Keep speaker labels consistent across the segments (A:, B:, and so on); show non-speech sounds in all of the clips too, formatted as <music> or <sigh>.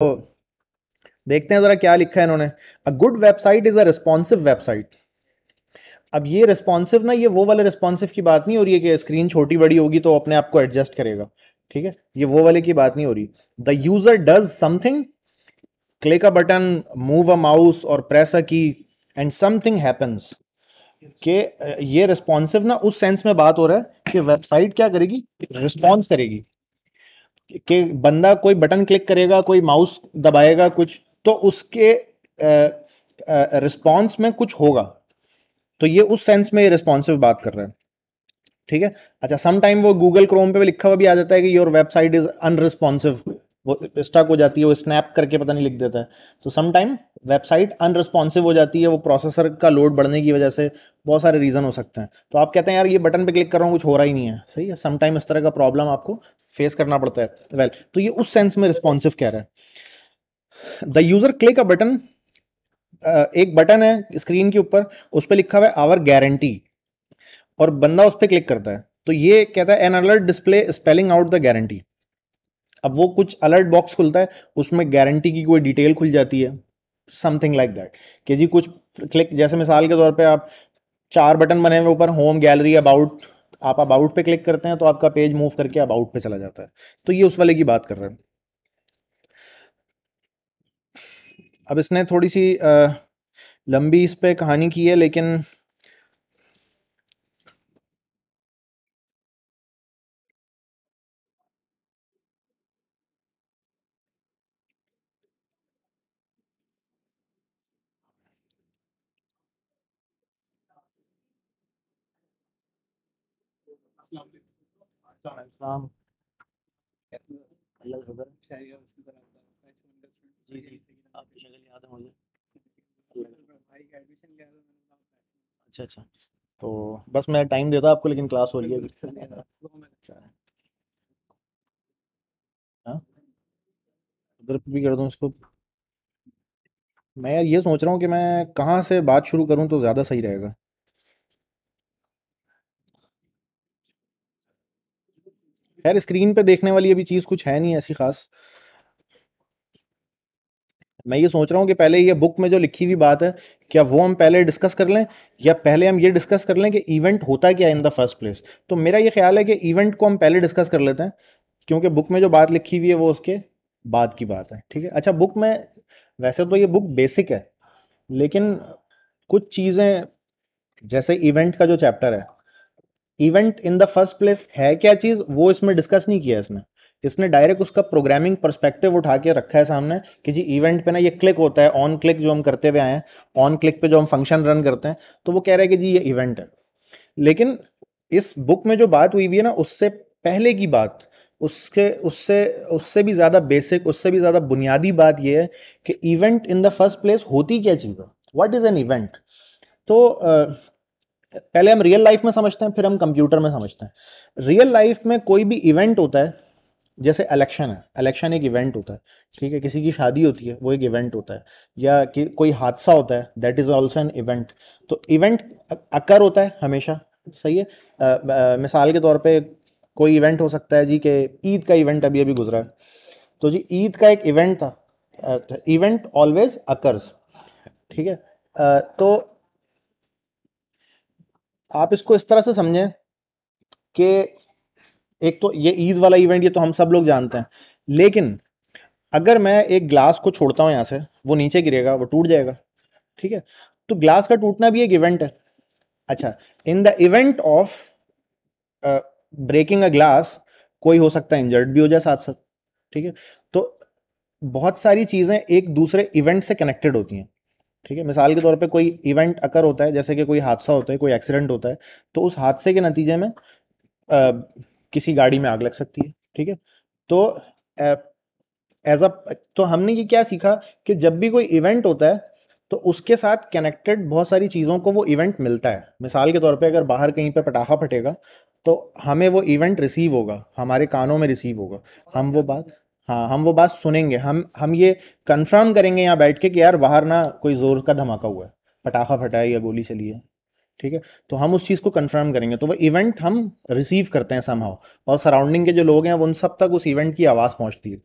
A: तो देखते हैं ज़रा क्या लिखा है इन्होंने a good website is a responsive website अब ये रिस्पॉन्सिव ना ये वो वाले रिस्पॉन्सिव की बात नहीं हो रही है कि स्क्रीन छोटी बड़ी होगी तो अपने आप को एडजस्ट करेगा ठीक है ये वो वाले की बात नहीं हो रही the user does something click a button move a mouse और press a key and something happens के ये रिस्पॉन्सिव ना उस सेंस में बात हो रहा है कि वेबसाइट क्या करेगी रिस्पॉन्स करेगी कि बंदा कोई बटन क्लिक करेगा कोई माउस दबाएगा कुछ तो उसके रिस्पॉन्स में कुछ होगा तो ये उस सेंस में रिस्पॉन्सिव बात कर रहे हैं ठीक है अच्छा सम टाइम वो गूगल क्रोम पे भी लिखा हुआ भी आ जाता है कि योर वेबसाइट इज अनरिस्पॉन्सिव वो स्टक हो जाती है वो स्नैप करके पता नहीं लिख देता है तो समटाइम वेबसाइट अनरिस्पॉन्सिव हो जाती है वो प्रोसेसर का लोड बढ़ने की वजह से बहुत सारे रीज़न हो सकते हैं तो आप कहते हैं यार ये बटन पे क्लिक कर रहा हूँ कुछ हो रहा ही नहीं है सही है समटाइम इस तरह का प्रॉब्लम आपको फेस करना पड़ता है वेल well, तो ये उस सेंस में रिस्पॉन्सिव कह रहा है the user click a button एक बटन है स्क्रीन के ऊपर उस पर लिखा हुआ है आवर गारंटी और बंदा उस पर क्लिक करता है तो ये कहता है an alert display spelling out the guarantee अब वो कुछ अलर्ट बॉक्स खुलता है उसमें गारंटी की कोई डिटेल खुल जाती है समथिंग लाइक दैट कि जी कुछ क्लिक जैसे मिसाल के तौर पे आप चार बटन बने हुए ऊपर होम गैलरी अबाउट आप अबाउट पे क्लिक करते हैं तो आपका पेज मूव करके अबाउट पे चला जाता है तो ये उस वाले की बात कर रहे हैं अब इसने थोड़ी सी आ, लंबी इस पर कहानी की है लेकिन अच्छा अच्छा तो बस मैं टाइम देता आपको लेकिन क्लास हो रही है हाँ? भी कर दूं इसको मैं यार ये सोच रहा हूँ कि मैं कहाँ से बात शुरू करूँ तो ज़्यादा सही रहेगा खैर स्क्रीन पे देखने वाली अभी चीज़ कुछ है नहीं ऐसी खास मैं ये सोच रहा हूँ कि पहले ये बुक में जो लिखी हुई बात है क्या वो हम पहले डिस्कस कर लें या पहले हम ये डिस्कस कर लें कि इवेंट होता क्या इन द फर्स्ट प्लेस तो मेरा ये ख्याल है कि इवेंट को हम पहले डिस्कस कर लेते हैं क्योंकि बुक में जो बात लिखी हुई है वो उसके बाद की बात है ठीक है अच्छा बुक में वैसे तो ये बुक बेसिक है लेकिन कुछ चीज़ें जैसे इवेंट का जो चैप्टर है event in the first place है क्या चीज़ वो इसमें डिस्कस नहीं किया इसने इसने डायरेक्ट उसका प्रोग्रामिंग परस्पेक्टिव उठा के रखा है सामने कि जी इवेंट पे ना ये क्लिक होता है ऑन क्लिक जो हम करते हुए आए हैं ऑन क्लिक पे जो हम फंक्शन रन करते हैं तो वो कह रहे हैं कि जी ये इवेंट है लेकिन इस बुक में जो बात हुई भी है ना उससे पहले की बात उसके उससे उससे भी ज़्यादा बेसिक उससे भी ज़्यादा बुनियादी बात यह है कि event in the first place होती क्या चीज़ है वट इज़ एन इवेंट तो uh, पहले हम रियल लाइफ में समझते हैं फिर हम कंप्यूटर में समझते हैं रियल लाइफ में कोई भी इवेंट होता है जैसे इलेक्शन है इलेक्शन एक इवेंट होता है ठीक है किसी की शादी होती है वो एक इवेंट होता है या कि कोई हादसा होता है that is also an event तो इवेंट अक्कर होता है हमेशा सही है आ, आ, मिसाल के तौर पे कोई इवेंट हो सकता है जी के ईद का इवेंट अभी अभी गुजरा है तो जी ईद का एक इवेंट था इवेंट ऑलवेज अकर्स ठीक है तो आप इसको इस तरह से समझें कि एक तो ये ईद वाला इवेंट ये तो हम सब लोग जानते हैं लेकिन अगर मैं एक ग्लास को छोड़ता हूँ यहाँ से वो नीचे गिरेगा वो टूट जाएगा ठीक है तो ग्लास का टूटना भी एक इवेंट है अच्छा in the event of breaking a glass कोई हो सकता है इंजर्ड भी हो जाए साथ साथ ठीक है तो बहुत सारी चीज़ें एक दूसरे इवेंट से कनेक्टेड होती हैं ठीक है मिसाल के तौर पे कोई इवेंट अकर होता है जैसे कि कोई हादसा होता है कोई एक्सीडेंट होता है तो उस हादसे के नतीजे में आ, किसी गाड़ी में आग लग सकती है ठीक है तो एज अ तो हमने ये क्या सीखा कि जब भी कोई इवेंट होता है तो उसके साथ कनेक्टेड बहुत सारी चीज़ों को वो इवेंट मिलता है मिसाल के तौर पे अगर बाहर कहीं पे पटाखा फटेगा तो हमें वो इवेंट रिसीव होगा हमारे कानों में रिसीव होगा हम वो बात हाँ हम वो बात सुनेंगे हम हम ये कंफर्म करेंगे यहाँ बैठ के कि यार बाहर ना कोई ज़ोर का धमाका हुआ है पटाखा फटा है या गोली चली है ठीक है तो हम उस चीज़ को कंफर्म करेंगे तो वो इवेंट हम रिसीव करते हैं समहाव और सराउंडिंग के जो लोग हैं उन सब तक उस इवेंट की आवाज़ पहुँचती है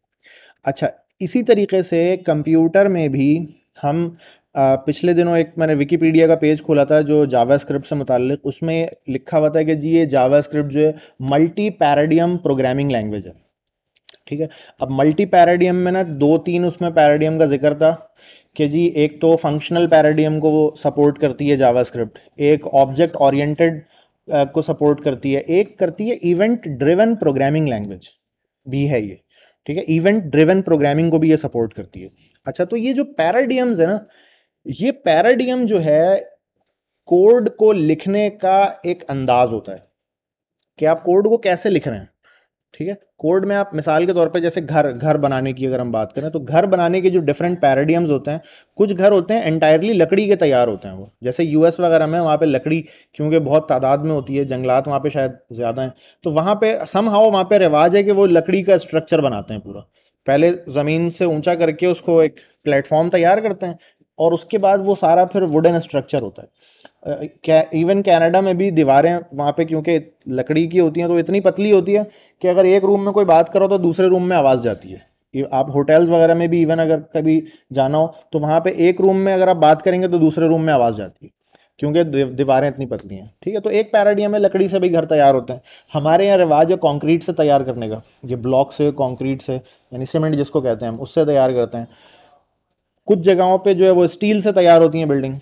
A: अच्छा इसी तरीके से कंप्यूटर में भी हम आ, पिछले दिनों एक मैंने विकीपीडिया का पेज खोला था जो जावा स्क्रिप्ट से मुतल उसमें लिखा हुआ था कि जी ये जावा स्क्रिप्ट जो है मल्टी पैराडियम प्रोग्रामिंग लैंग्वेज है ठीक है अब मल्टी पैराडियम में ना दो तीन उसमें पैराडियम का जिक्र था कि जी एक तो फंक्शनल पैराडियम को वो सपोर्ट करती है जावास्क्रिप्ट एक ऑब्जेक्ट ओरिएंटेड को सपोर्ट करती है एक करती है इवेंट ड्रिवन प्रोग्रामिंग लैंग्वेज भी है ये ठीक है इवेंट ड्रिवन प्रोग्रामिंग को भी ये सपोर्ट करती है अच्छा तो ये जो पैराडियम्स है ना ये पैराडियम जो है कोड को लिखने का एक अंदाज होता है कि आप कोड को कैसे लिख रहे हैं ठीक है कोड में आप मिसाल के तौर पर जैसे घर घर बनाने की अगर हम बात करें तो घर बनाने के जो डिफरेंट पैराडियम्स होते हैं कुछ घर होते हैं एंटायरली लकड़ी के तैयार होते हैं वो जैसे यूएस वगैरह में वहाँ पे लकड़ी क्योंकि बहुत तादाद में होती है जंगलात वहाँ पे शायद ज़्यादा हैं तो वहाँ पे सम हाओ वहाँ पर रिवाज है कि वो लकड़ी का स्ट्रक्चर बनाते हैं पूरा पहले ज़मीन से ऊँचा करके उसको एक प्लेटफॉर्म तैयार करते हैं और उसके बाद वो सारा फिर वुडन स्ट्रक्चर होता है इवन कनाडा में भी दीवारें वहाँ पे क्योंकि लकड़ी की होती हैं तो इतनी पतली होती है कि अगर एक रूम में कोई बात करो तो दूसरे रूम में आवाज़ जाती है आप होटल्स वगैरह में भी इवन अगर कभी जाना हो तो वहाँ पे एक रूम में अगर आप बात करेंगे तो दूसरे रूम में आवाज़ जाती है क्योंकि दीवारें इतनी पतली हैं ठीक है तो एक पैराडियम में लकड़ी से भी घर तैयार होते हैं हमारे यहाँ रिवाज है कॉन्क्रीट से तैयार करने का ये ब्लॉक से कॉन्क्रीट से यानी सीमेंट जिसको कहते हैं हम उससे तैयार करते हैं कुछ जगहों पर जो है वो स्टील से तैयार होती हैं बिल्डिंग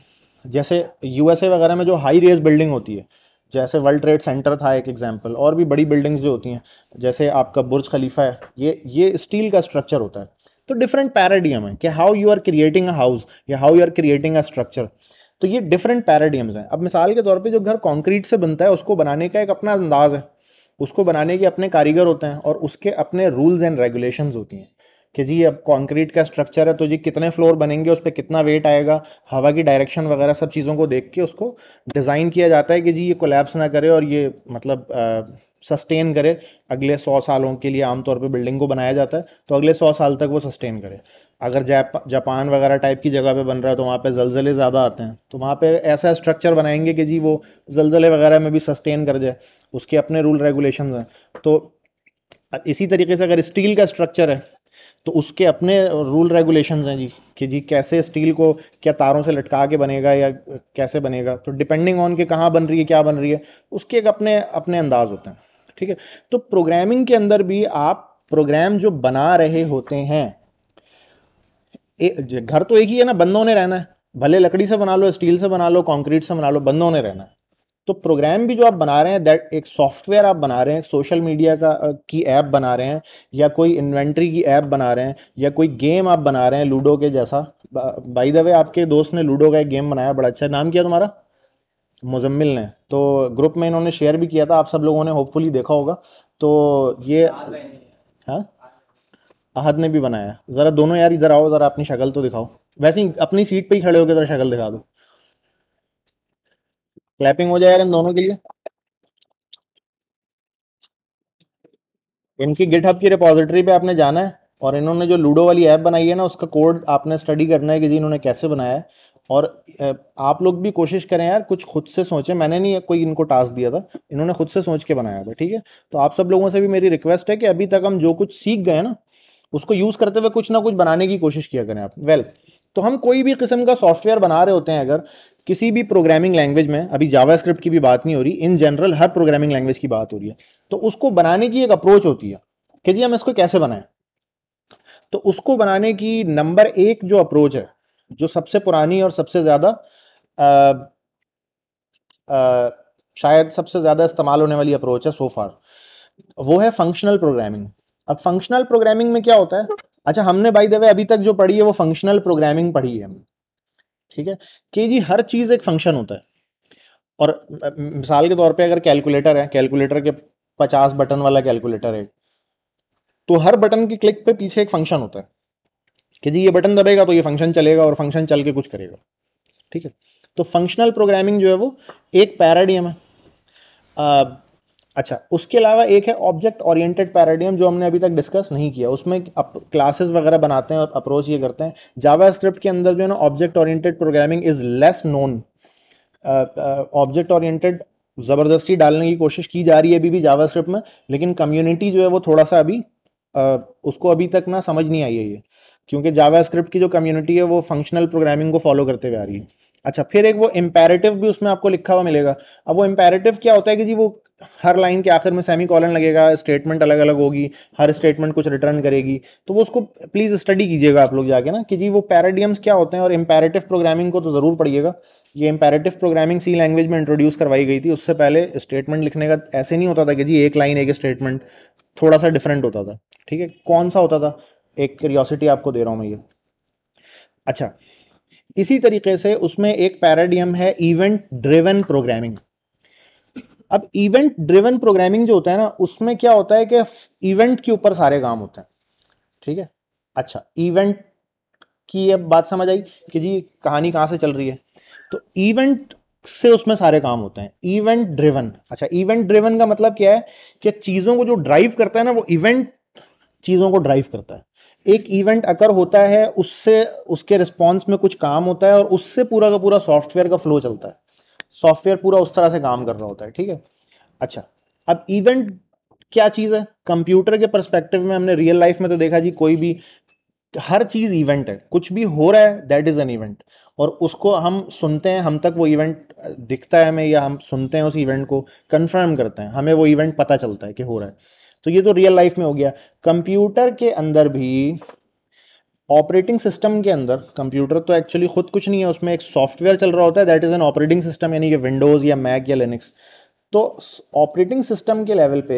A: जैसे यूएसए वगैरह में जो हाई रेज बिल्डिंग होती है जैसे वर्ल्ड ट्रेड सेंटर था एक एग्जांपल और भी बड़ी बिल्डिंग्स जो होती हैं जैसे आपका बुर्ज खलीफा है ये ये स्टील का स्ट्रक्चर होता है तो डिफरेंट पैराडियम है कि how you are creating a house या how you are creating a structure तो ये डिफरेंट पैराडियम्स हैं अब मिसाल के तौर पे जो घर कंक्रीट से बनता है उसको बनाने का एक अपना अंदाज है उसको बनाने के अपने कारीगर होते हैं और उसके अपने रूल्स एंड रेगुलेशंस होती हैं कि जी अब कंक्रीट का स्ट्रक्चर है तो जी कितने फ्लोर बनेंगे उस पर कितना वेट आएगा हवा की डायरेक्शन वगैरह सब चीज़ों को देख के उसको डिज़ाइन किया जाता है कि जी ये कोलेप्स ना करे और ये मतलब सस्टेन करे अगले सौ सालों के लिए आमतौर पे बिल्डिंग को बनाया जाता है तो अगले सौ साल तक वो सस्टेन करे अगर जाप जापान वगैरह टाइप की जगह पे बन रहा है तो वहाँ पे जलजले ज़्यादा आते हैं तो वहाँ पे ऐसा स्ट्रक्चर बनाएंगे कि जी वो जलजले वगैरह में भी सस्टेन कर जाए उसके अपने रूल रेगुलेशन हैं तो इसी तरीके से अगर स्टील का स्ट्रक्चर है तो उसके अपने रूल रेगुलेशंस हैं जी कि जी कैसे स्टील को क्या तारों से लटका के बनेगा या कैसे बनेगा तो डिपेंडिंग ऑन के कहाँ बन रही है क्या बन रही है उसके एक अपने अपने अंदाज होते हैं ठीक है तो प्रोग्रामिंग के अंदर भी आप प्रोग्राम जो बना रहे होते हैं घर तो एक ही है ना बंदों ने रहना है भले लकड़ी से बना लो स्टील से बना लो कंक्रीट से बना लो बंदों ने रहना है तो प्रोग्राम भी जो आप बना रहे हैं दैट एक सॉफ्टवेयर आप बना रहे हैं सोशल मीडिया का की ऐप बना रहे हैं या कोई इन्वेंट्री की ऐप बना रहे हैं या कोई गेम आप बना रहे हैं लूडो के जैसा बाई द वे आपके दोस्त ने लूडो का एक गेम बनाया बड़ा अच्छा नाम किया तुम्हारा मुजम्मिल ने तो ग्रुप में इन्होंने शेयर भी किया था आप सब लोगों ने होपफुली देखा होगा तो ये हाँ अहद ने भी बनाया ज़रा दोनों यार इधर आओ ज़रा अपनी शक्ल तो दिखाओ वैसे ही अपनी सीट पर ही खड़े होकर ज़रा शक्ल दिखा दो क्लैपिंग हो जाए यार इन दोनों के लिए इनकी गिटहब की रिपोजिटरी पे आपने जाना है और इन्होंने जो लूडो वाली ऐप बनाई है ना उसका कोड आपने स्टडी करना है कि जी इन्होंने कैसे बनाया है और आप लोग भी कोशिश करें यार कुछ खुद से सोचें मैंने नहीं कोई इनको टास्क दिया था इन्होंने खुद से सोच के बनाया था ठीक है तो आप सब लोगों से भी मेरी रिक्वेस्ट है कि अभी तक हम जो कुछ सीख गए ना उसको यूज़ करते हुए कुछ ना कुछ बनाने की कोशिश किया करें आप वेल well, तो हम कोई भी किस्म का सॉफ्टवेयर बना रहे होते हैं अगर किसी भी प्रोग्रामिंग लैंग्वेज में अभी जावास्क्रिप्ट की भी बात नहीं हो रही इन जनरल हर प्रोग्रामिंग लैंग्वेज की बात हो रही है तो उसको बनाने की एक अप्रोच होती है कि जी हम इसको कैसे बनाएं तो उसको बनाने की नंबर एक जो अप्रोच है जो सबसे पुरानी और सबसे ज़्यादा शायद सबसे ज़्यादा इस्तेमाल होने वाली अप्रोच है सो फार वो है फंक्शनल प्रोग्रामिंग अब फंक्शनल प्रोग्रामिंग में क्या होता है अच्छा हमने बाई देवे अभी तक जो पढ़ी है वो फंक्शनल प्रोग्रामिंग पढ़ी है हमने ठीक है कि जी हर चीज़ एक फंक्शन होता है और मिसाल के तौर पे अगर कैलकुलेटर है कैलकुलेटर के पचास बटन वाला कैलकुलेटर है तो हर बटन के क्लिक पे पीछे एक फंक्शन होता है कि जी ये बटन दबेगा तो ये फंक्शन चलेगा और फंक्शन चल के कुछ करेगा ठीक है तो फंक्शनल प्रोग्रामिंग जो है वो एक पैराडियम है अच्छा उसके अलावा एक है ऑब्जेक्ट ओरिएंटेड पैराडियम जो हमने अभी तक डिस्कस नहीं किया उसमें क्लासेस वगैरह बनाते हैं और अप्रोच ये करते हैं जावास्क्रिप्ट के अंदर जो है ना object oriented programming is less known object oriented ज़बरदस्ती डालने की कोशिश की जा रही है अभी भी जावास्क्रिप्ट में लेकिन कम्युनिटी जो है वो थोड़ा सा अभी uh, उसको अभी तक ना समझ नहीं आई है ये क्योंकि जावास्क्रिप्ट की जो कम्युनिटी है वो फंक्शनल प्रोग्रामिंग को फॉलो करते हुए आ रही है अच्छा फिर एक वो इम्पेरेटिव भी उसमें आपको लिखा हुआ मिलेगा अब वो इम्पेरेटिव क्या होता है कि जी वो हर लाइन के आखिर में सेमी कॉलन लगेगा स्टेटमेंट अलग अलग होगी हर स्टेटमेंट कुछ रिटर्न करेगी तो वो उसको प्लीज़ स्टडी कीजिएगा आप लोग जाके ना कि जी वो पैराडियम्स क्या होते हैं और इम्पेरेटिव प्रोग्रामिंग को तो ज़रूर पढ़िएगा ये इम्पेरेटिव प्रोग्रामिंग सी लैंग्वेज में इंट्रोड्यूस करवाई गई थी उससे पहले स्टेटमेंट लिखने का ऐसे नहीं होता था कि जी एक लाइन एक स्टेटमेंट थोड़ा सा डिफरेंट होता था ठीक है कौन सा होता था एक क्यूरियोसिटी आपको दे रहा हूँ मैं ये अच्छा इसी तरीके से उसमें एक पैराडियम है इवेंट ड्रिवन प्रोग्रामिंग अब इवेंट ड्रिवन प्रोग्रामिंग जो होता है ना उसमें क्या होता है कि इवेंट के ऊपर सारे काम होते हैं ठीक है अच्छा इवेंट की अब बात समझ आई कि जी कहानी कहाँ से चल रही है तो इवेंट से उसमें सारे काम होते हैं इवेंट ड्रिवन अच्छा इवेंट ड्रिवन का मतलब क्या है कि चीज़ों को जो ड्राइव करता है ना वो इवेंट चीज़ों को ड्राइव करता है एक इवेंट अकर होता है उससे उसके रिस्पॉन्स में कुछ काम होता है और उससे पूरा का पूरा सॉफ्टवेयर का फ्लो चलता है सॉफ्टवेयर पूरा उस तरह से काम कर रहा होता है ठीक है अच्छा अब इवेंट क्या चीज़ है कंप्यूटर के परस्पेक्टिव में हमने रियल लाइफ में तो देखा जी कोई भी हर चीज़ इवेंट है कुछ भी हो रहा है दैट इज़ एन इवेंट और उसको हम सुनते हैं हम तक वो इवेंट दिखता है हमें या हम सुनते हैं उस इवेंट को कंफर्म करते हैं हमें वो इवेंट पता चलता है कि हो रहा है तो ये तो रियल लाइफ में हो गया कंप्यूटर के अंदर भी ऑपरेटिंग सिस्टम के अंदर कंप्यूटर तो एक्चुअली खुद कुछ नहीं है उसमें एक सॉफ्टवेयर चल रहा होता है that is an operating system यानी कि विंडोज़ या मैक या लिनक्स तो ऑपरेटिंग सिस्टम के लेवल पे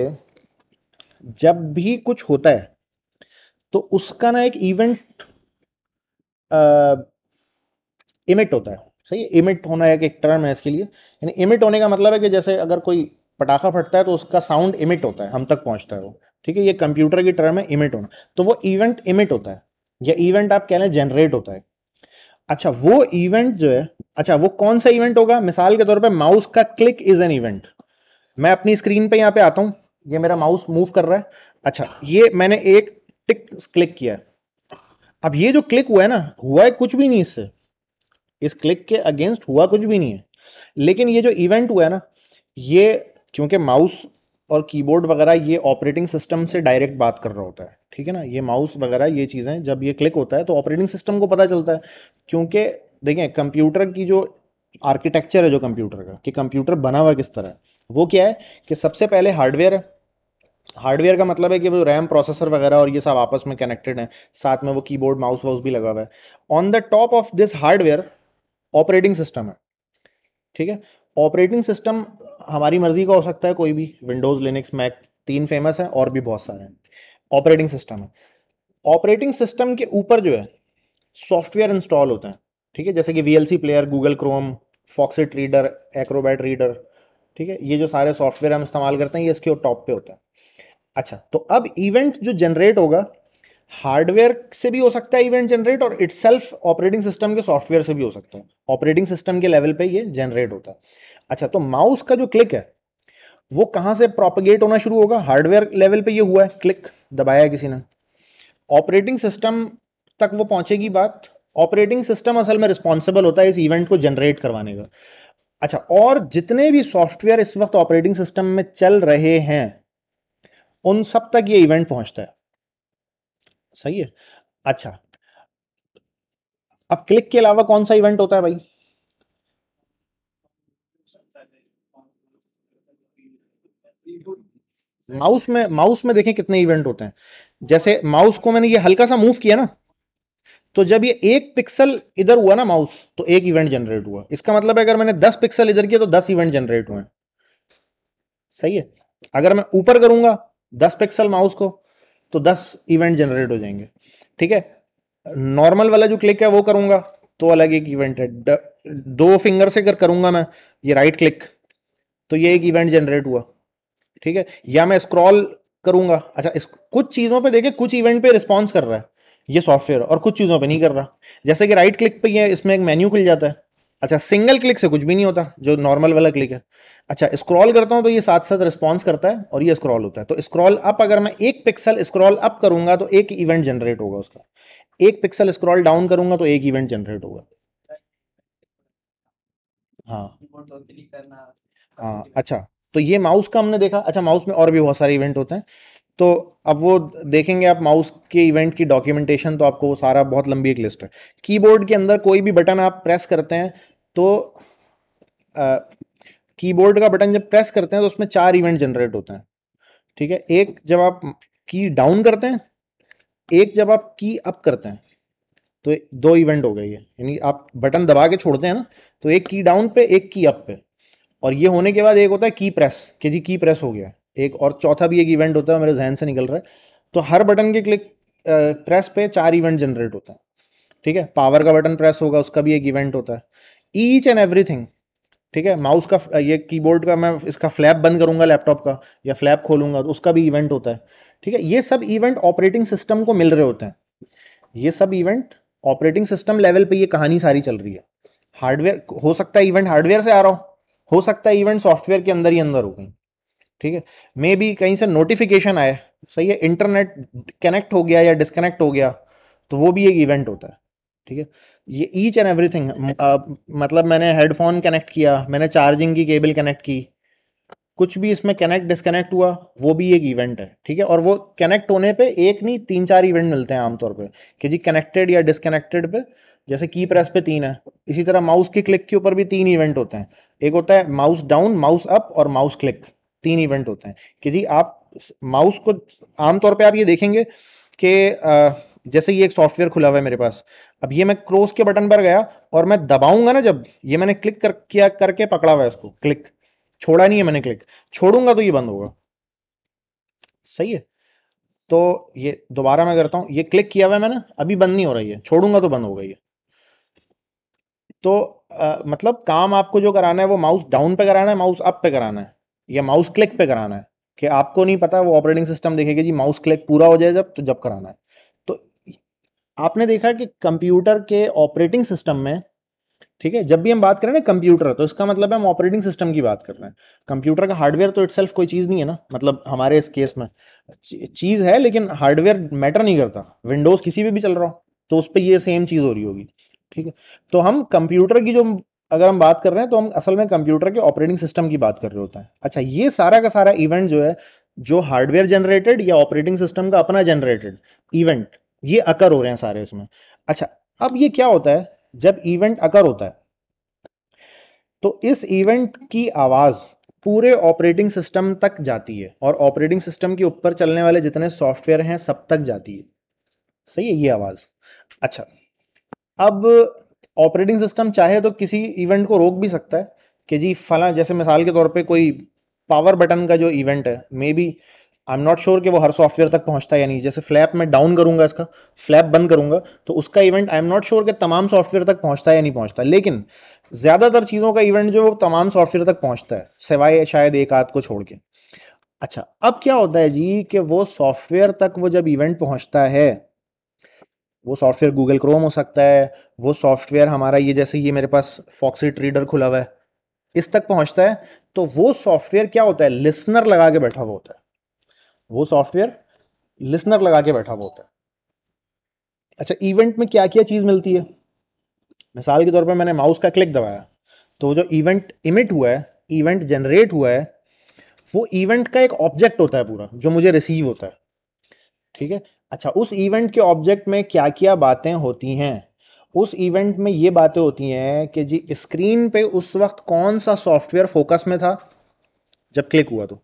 A: जब भी कुछ होता है तो उसका ना एक इवेंट इमिट होता है सही इमिट होना है एक टर्म है इसके लिए यानी इमिट होने का मतलब है कि जैसे अगर कोई पटाखा फटता है तो उसका साउंड इमिट होता है हम तक पहुंचता है वो ठीक है ये कंप्यूटर की टर्म है इमिट होना तो वो इवेंट इमिट होता है या इवेंट आप कह लें जनरेट होता है अच्छा वो इवेंट जो है अच्छा वो कौन सा इवेंट होगा मिसाल के तौर पे माउस का क्लिक इज एन इवेंट मैं अपनी स्क्रीन पे यहाँ पे आता हूँ ये मेरा माउस मूव कर रहा है अच्छा ये मैंने एक टिक क्लिक किया है अब ये जो क्लिक हुआ है ना हुआ है कुछ भी नहीं इससे इस क्लिक के अगेंस्ट हुआ कुछ भी नहीं है लेकिन ये जो इवेंट हुआ है ना ये क्योंकि माउस और कीबोर्ड वगैरह ये ऑपरेटिंग सिस्टम से डायरेक्ट बात कर रहा होता है ठीक है ना ये माउस वगैरह ये चीज़ें जब ये क्लिक होता है तो ऑपरेटिंग सिस्टम को पता चलता है क्योंकि देखें कंप्यूटर की जो आर्किटेक्चर है जो कंप्यूटर का कि कंप्यूटर बना हुआ किस तरह है वो क्या है कि सबसे पहले हार्डवेयर है हार्डवेयर का मतलब है कि वो रैम प्रोसेसर वगैरह और ये सब आपस में कनेक्टेड हैं साथ में वो कीबोर्ड माउस वाउस भी लगा हुआ है on the top of this hardware operating system है ठीक है ऑपरेटिंग सिस्टम हमारी मर्जी का हो सकता है कोई भी विंडोज़ लिनक्स मैक तीन फेमस हैं और भी बहुत सारे हैं ऑपरेटिंग सिस्टम है ऑपरेटिंग सिस्टम के ऊपर जो है सॉफ्टवेयर इंस्टॉल होते हैं ठीक है जैसे कि V player Google Chrome Foxit reader Acrobat reader ठीक है ये जो सारे सॉफ्टवेयर हम इस्तेमाल करते हैं ये इसके टॉप पे होते हैं अच्छा तो अब इवेंट जो जनरेट होगा हार्डवेयर से भी हो सकता है इवेंट जनरेट और इट्स ऑपरेटिंग सिस्टम के सॉफ्टवेयर से भी हो सकता है ऑपरेटिंग सिस्टम के लेवल पे ये जनरेट होता है अच्छा तो माउस का जो क्लिक है वो कहाँ से प्रोपगेट होना शुरू होगा हार्डवेयर लेवल पे ये हुआ है क्लिक दबाया किसी ने ऑपरेटिंग सिस्टम तक वो पहुंचेगी बात ऑपरेटिंग सिस्टम असल में रिस्पॉन्सिबल होता है इस इवेंट को जनरेट करवाने का अच्छा और जितने भी सॉफ्टवेयर इस वक्त ऑपरेटिंग सिस्टम में चल रहे हैं उन सब तक ये इवेंट पहुंचता है सही है अच्छा अब क्लिक के अलावा कौन सा इवेंट होता है भाई माउस में माउस में देखें कितने इवेंट होते हैं जैसे माउस को मैंने ये हल्का सा मूव किया ना तो जब ये एक पिक्सल इधर हुआ ना माउस तो एक इवेंट जनरेट हुआ इसका मतलब है अगर मैंने दस पिक्सल इधर किया तो दस इवेंट जनरेट हुए सही है अगर मैं ऊपर करूंगा दस पिक्सल माउस को तो दस इवेंट जनरेट हो जाएंगे ठीक है नॉर्मल वाला जो क्लिक है वो करूंगा तो अलग एक इवेंट है द, दो फिंगर से कर करूंगा मैं ये राइट क्लिक तो ये एक इवेंट जनरेट हुआ ठीक है या मैं स्क्रॉल करूंगा अच्छा इस कुछ चीज़ों पे देखे कुछ इवेंट पे रिस्पॉन्स कर रहा है ये सॉफ्टवेयर और कुछ चीज़ों पे नहीं कर रहा जैसे कि राइट क्लिक पे ये इसमें एक मेन्यू खुल जाता है अच्छा सिंगल क्लिक से कुछ भी नहीं होता जो नॉर्मल वाला क्लिक है अच्छा स्क्रॉल करता हूँ तो ये साथ साथ रिस्पॉन्स करता है और ये स्क्रॉल होता है तो स्क्रॉल अप अगर मैं एक पिक्सल स्क्रॉल अप करूंगा तो एक इवेंट जनरेट होगा उसका एक पिक्सल स्क्रॉल डाउन करूंगा तो एक इवेंट जनरेट होगा हाँ हाँ अच्छा तो ये माउस का हमने देखा अच्छा माउस में और भी बहुत सारे इवेंट होते हैं तो अब वो देखेंगे आप माउस के इवेंट की डॉक्यूमेंटेशन तो आपको वो सारा बहुत लंबी एक लिस्ट है कीबोर्ड के अंदर कोई भी बटन आप प्रेस करते हैं तो कीबोर्ड का बटन जब प्रेस करते हैं तो उसमें चार इवेंट जनरेट होते हैं ठीक है एक जब आप की डाउन करते हैं एक जब आप की अप करते हैं तो दो इवेंट हो गए ये यानी आप बटन दबा के छोड़ते हैं ना तो एक की डाउन पे एक की अप पे और ये होने के बाद एक होता है की प्रेस कि जी की प्रेस हो गया एक और चौथा भी एक इवेंट होता है मेरे जहन से निकल रहा है तो हर बटन के क्लिक प्रेस पे चार इवेंट जनरेट होता है ठीक है पावर का बटन प्रेस होगा उसका भी एक इवेंट होता है ईच एंड एवरीथिंग ठीक है माउस का ये कीबोर्ड का मैं इसका फ्लैप बंद करूंगा लैपटॉप का या फ्लैप खोलूंगा तो उसका भी इवेंट होता है ठीक है ये सब इवेंट ऑपरेटिंग सिस्टम को मिल रहे होते हैं ये सब इवेंट ऑपरेटिंग सिस्टम लेवल पे ये कहानी सारी चल रही है हार्डवेयर हो सकता है इवेंट हार्डवेयर से आ रहा हो हो सकता है इवेंट सॉफ्टवेयर के अंदर ही अंदर हो गई ठीक है मे भी कहीं से नोटिफिकेशन आए सही है इंटरनेट कनेक्ट हो गया या डिसकनेक्ट हो गया तो वो भी एक इवेंट होता है ठीक है ये ईच एंड एवरीथिंग मतलब मैंने हेडफोन कनेक्ट किया मैंने चार्जिंग की केबल कनेक्ट की कुछ भी इसमें कनेक्ट डिसकनेक्ट हुआ वो भी एक इवेंट है ठीक है और वो कनेक्ट होने पे एक नहीं तीन चार इवेंट मिलते हैं आमतौर पे कि जी कनेक्टेड या डिसकनेक्टेड पे जैसे की प्रेस पे तीन है इसी तरह माउस के क्लिक के ऊपर भी तीन इवेंट होते हैं एक होता है माउस डाउन माउस अप और माउस क्लिक तीन इवेंट होते हैं कि जी आप माउस को आमतौर पर आप ये देखेंगे कि जैसे ये एक सॉफ्टवेयर खुला हुआ है मेरे पास अब ये मैं क्रोस के बटन पर गया और मैं दबाऊंगा ना जब ये मैंने क्लिक कर किया करके पकड़ा हुआ है इसको क्लिक छोड़ा नहीं है मैंने क्लिक छोड़ूंगा तो ये बंद होगा सही है तो ये दोबारा मैं करता हूँ ये क्लिक किया हुआ है मैंने अभी बंद नहीं हो रही है छोड़ूंगा तो बंद हो गई तो आ, मतलब काम आपको जो कराना है वो माउस डाउन पे कराना है माउस अप पे कराना है या माउस क्लिक पे कराना है कि आपको नहीं पता वो ऑपरेटिंग सिस्टम देखेगा जी माउस क्लिक पूरा हो जाए जब तो जब कराना है आपने देखा कि कंप्यूटर के ऑपरेटिंग सिस्टम में ठीक है जब भी हम बात करें ना कंप्यूटर तो इसका मतलब है हम ऑपरेटिंग सिस्टम की बात कर रहे हैं कंप्यूटर का हार्डवेयर तो इट कोई चीज़ नहीं है ना मतलब हमारे इस केस में चीज़ है लेकिन हार्डवेयर मैटर नहीं करता विंडोज़ किसी पे भी चल रहा हो तो उस पर ये सेम चीज़ हो रही होगी ठीक है तो हम कंप्यूटर की जो अगर हम बात कर रहे हैं तो हम असल में कंप्यूटर के ऑपरेटिंग सिस्टम की बात कर रहे होते हैं अच्छा ये सारा का सारा इवेंट जो है जो हार्डवेयर जनरेटेड या ऑपरेटिंग सिस्टम का अपना जनरेटेड इवेंट ये अकर हो रहे हैं सारे इसमें अच्छा अब ये क्या होता है जब इवेंट अकर होता है तो इस इवेंट की आवाज़ पूरे ऑपरेटिंग सिस्टम तक जाती है और ऑपरेटिंग सिस्टम के ऊपर चलने वाले जितने सॉफ्टवेयर हैं सब तक जाती है सही है ये आवाज़ अच्छा अब ऑपरेटिंग सिस्टम चाहे तो किसी इवेंट को रोक भी सकता है कि जी फला जैसे मिसाल के तौर पे कोई पावर बटन का जो इवेंट है maybe I am not sure कि वो हर सॉफ्टवेयर तक पहुंचता है या नहीं जैसे फ्लैप मैं डाउन करूंगा इसका फ्लैप बंद करूंगा तो उसका event I am not sure कि तमाम सॉफ्टवेयर तक पहुंचता है या नहीं पहुंचता लेकिन ज़्यादातर चीज़ों का इवेंट जो वो तमाम सॉफ्टवेयर तक पहुंचता है सिवाय शायद एक आध को छोड़ के अच्छा अब क्या होता है जी कि वो सॉफ्टवेयर तक वो जब इवेंट पहुंचता है वो सॉफ्टवेयर गूगल क्रोम हो सकता है वो सॉफ्टवेयर हमारा ये जैसे ये मेरे पास फॉक्सी रीडर खुला हुआ है इस तक पहुंचता है तो वो सॉफ्टवेयर क्या होता है लिसनर लगा के बैठा हुआ होता है वो सॉफ्टवेयर लिसनर लगा के बैठा हुआ होता है अच्छा इवेंट में क्या क्या चीज़ मिलती है मिसाल के तौर पर मैंने माउस का क्लिक दबाया तो जो इवेंट इमिट हुआ है इवेंट जनरेट हुआ है वो इवेंट का एक ऑब्जेक्ट होता है पूरा जो मुझे रिसीव होता है ठीक है अच्छा उस इवेंट के ऑब्जेक्ट में क्या क्या बातें होती हैं उस इवेंट में ये बातें होती हैं कि जी स्क्रीन पे उस वक्त कौन सा सॉफ्टवेयर फोकस में था जब क्लिक हुआ तो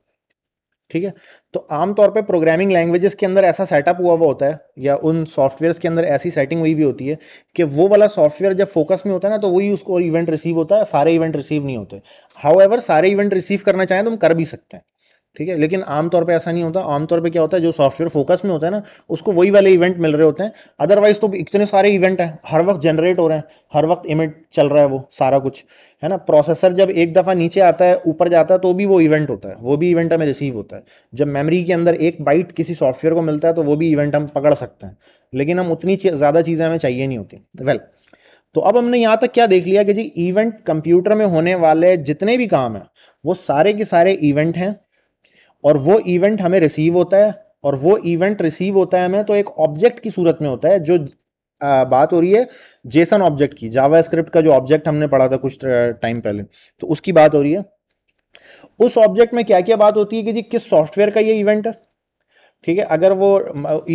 A: ठीक है तो आमतौर पर प्रोग्रामिंग लैंग्वेजेस के अंदर ऐसा सेटअप हुआ हुआ होता है या उन सॉफ्टवेयर के अंदर ऐसी सेटिंग हुई भी होती है कि वो वाला सॉफ्टवेयर जब फोकस में होता है ना तो वही उसको इवेंट रिसीव होता है सारे इवेंट रिसीव नहीं होते हाउ सारे इवेंट रिसीव करना चाहें तो हम कर भी सकते हैं ठीक है लेकिन आमतौर पर ऐसा नहीं होता आमतौर पर क्या होता है जो सॉफ्टवेयर फोकस में होता है ना उसको वही वाले इवेंट मिल रहे होते हैं अदरवाइज तो इतने सारे इवेंट हैं हर वक्त जनरेट हो रहे हैं हर वक्त इमेज चल रहा है वो सारा कुछ है ना प्रोसेसर जब एक दफ़ा नीचे आता है ऊपर जाता है तो भी वो इवेंट होता है वो भी इवेंट हमें रिसीव होता है जब मेमोरी के अंदर एक बाइट किसी सॉफ्टवेयर को मिलता है तो वो भी इवेंट हम पकड़ सकते हैं लेकिन हम उतनी ज़्यादा चीज़ें हमें चाहिए नहीं होती वेल तो अब हमने यहाँ तक क्या देख लिया कि जी इवेंट कंप्यूटर में होने वाले जितने भी काम हैं वो सारे के सारे इवेंट हैं और वो इवेंट हमें रिसीव होता है और वो इवेंट रिसीव होता है हमें तो एक ऑब्जेक्ट की सूरत में होता है जो आ, बात हो रही है जेसन ऑब्जेक्ट की जावा स्क्रिप्ट का जो ऑब्जेक्ट हमने पढ़ा था कुछ टाइम पहले तो उसकी बात हो रही है उस ऑब्जेक्ट में क्या क्या बात होती है कि जी किस सॉफ्टवेयर का ये इवेंट है ठीक है अगर वो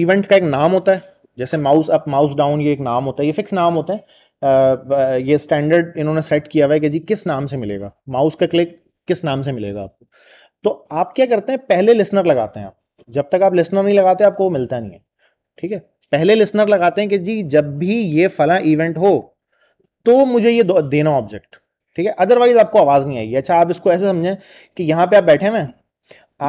A: इवेंट का एक नाम होता है जैसे माउस अप माउस डाउन ये एक नाम होता है ये फिक्स नाम होता है आ, ये स्टैंडर्ड इन्होंने सेट किया हुआ है कि जी किस नाम से मिलेगा माउस का क्लिक किस नाम से मिलेगा आपको तो आप क्या करते हैं पहले लिसनर लगाते हैं आप जब तक आप लिसनर नहीं लगाते आपको वो मिलता नहीं है ठीक है पहले लिसनर लगाते हैं कि जी जब भी ये फला इवेंट हो तो मुझे ये देना ऑब्जेक्ट ठीक है अदरवाइज आपको आवाज़ नहीं आएगी अच्छा आप इसको ऐसे समझें कि यहां पे आप बैठे हुए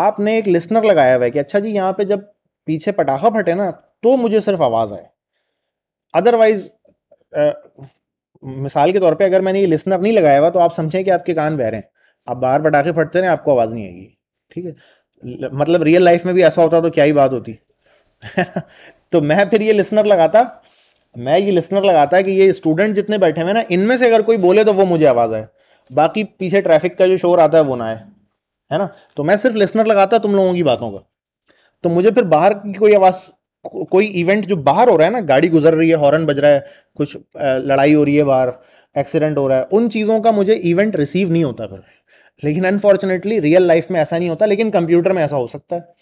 A: आपने एक लिसनर लगाया हुआ है कि अच्छा जी यहां पे जब पीछे पटाखा फटे ना तो मुझे सिर्फ आवाज़ आए अदरवाइज मिसाल के तौर पे अगर मैंने ये लिसनर नहीं लगाया हुआ तो आप समझें कि आपके कान बह रहे हैं आप बाहर पटाखे फटते रहे आपको आवाज़ नहीं आएगी ठीक है मतलब रियल लाइफ में भी ऐसा होता तो क्या ही बात होती <laughs> तो मैं फिर ये लिसनर लगाता मैं ये लिसनर लगाता कि ये स्टूडेंट जितने बैठे हुए ना इनमें से अगर कोई बोले तो वो मुझे आवाज़ आए बाकी पीछे ट्रैफिक का जो शोर आता है वो ना आए है ना तो मैं सिर्फ लिसनर लगाता तुम लोगों की बातों का तो मुझे फिर बाहर की कोई आवाज़ को, कोई इवेंट जो बाहर हो रहा है ना गाड़ी गुजर रही है हॉर्न बज रहा है कुछ लड़ाई हो रही है बाहर एक्सीडेंट हो रहा है उन चीज़ों का मुझे इवेंट रिसीव नहीं होता फिर लेकिन अनफॉर्चुनेटली रियल लाइफ में ऐसा नहीं होता लेकिन कंप्यूटर में ऐसा हो सकता है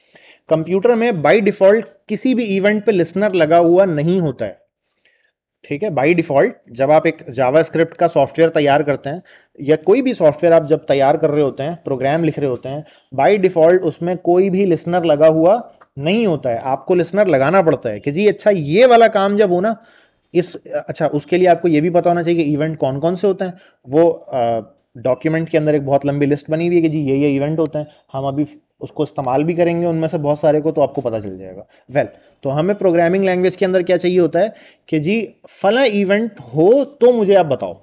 A: कंप्यूटर में बाय डिफॉल्ट किसी भी इवेंट पे लिसनर लगा हुआ नहीं होता है ठीक है बाय डिफॉल्ट जब आप एक जावा स्क्रिप्ट का सॉफ्टवेयर तैयार करते हैं या कोई भी सॉफ्टवेयर आप जब तैयार कर रहे होते हैं प्रोग्राम लिख रहे होते हैं बाय डिफॉल्ट उसमें कोई भी लिसनर लगा हुआ नहीं होता है आपको लिसनर लगाना पड़ता है कि जी अच्छा ये वाला काम जब हो ना इस अच्छा उसके लिए आपको ये भी पता होना चाहिए कि इवेंट कौन कौन से होते हैं वो डॉक्यूमेंट के अंदर एक बहुत लंबी लिस्ट बनी हुई है कि जी ये ये इवेंट होते हैं हम अभी उसको इस्तेमाल भी करेंगे उनमें से बहुत सारे को तो आपको पता चल जाएगा वेल well, तो हमें प्रोग्रामिंग लैंग्वेज के अंदर क्या चाहिए होता है कि जी फला इवेंट हो तो मुझे आप बताओ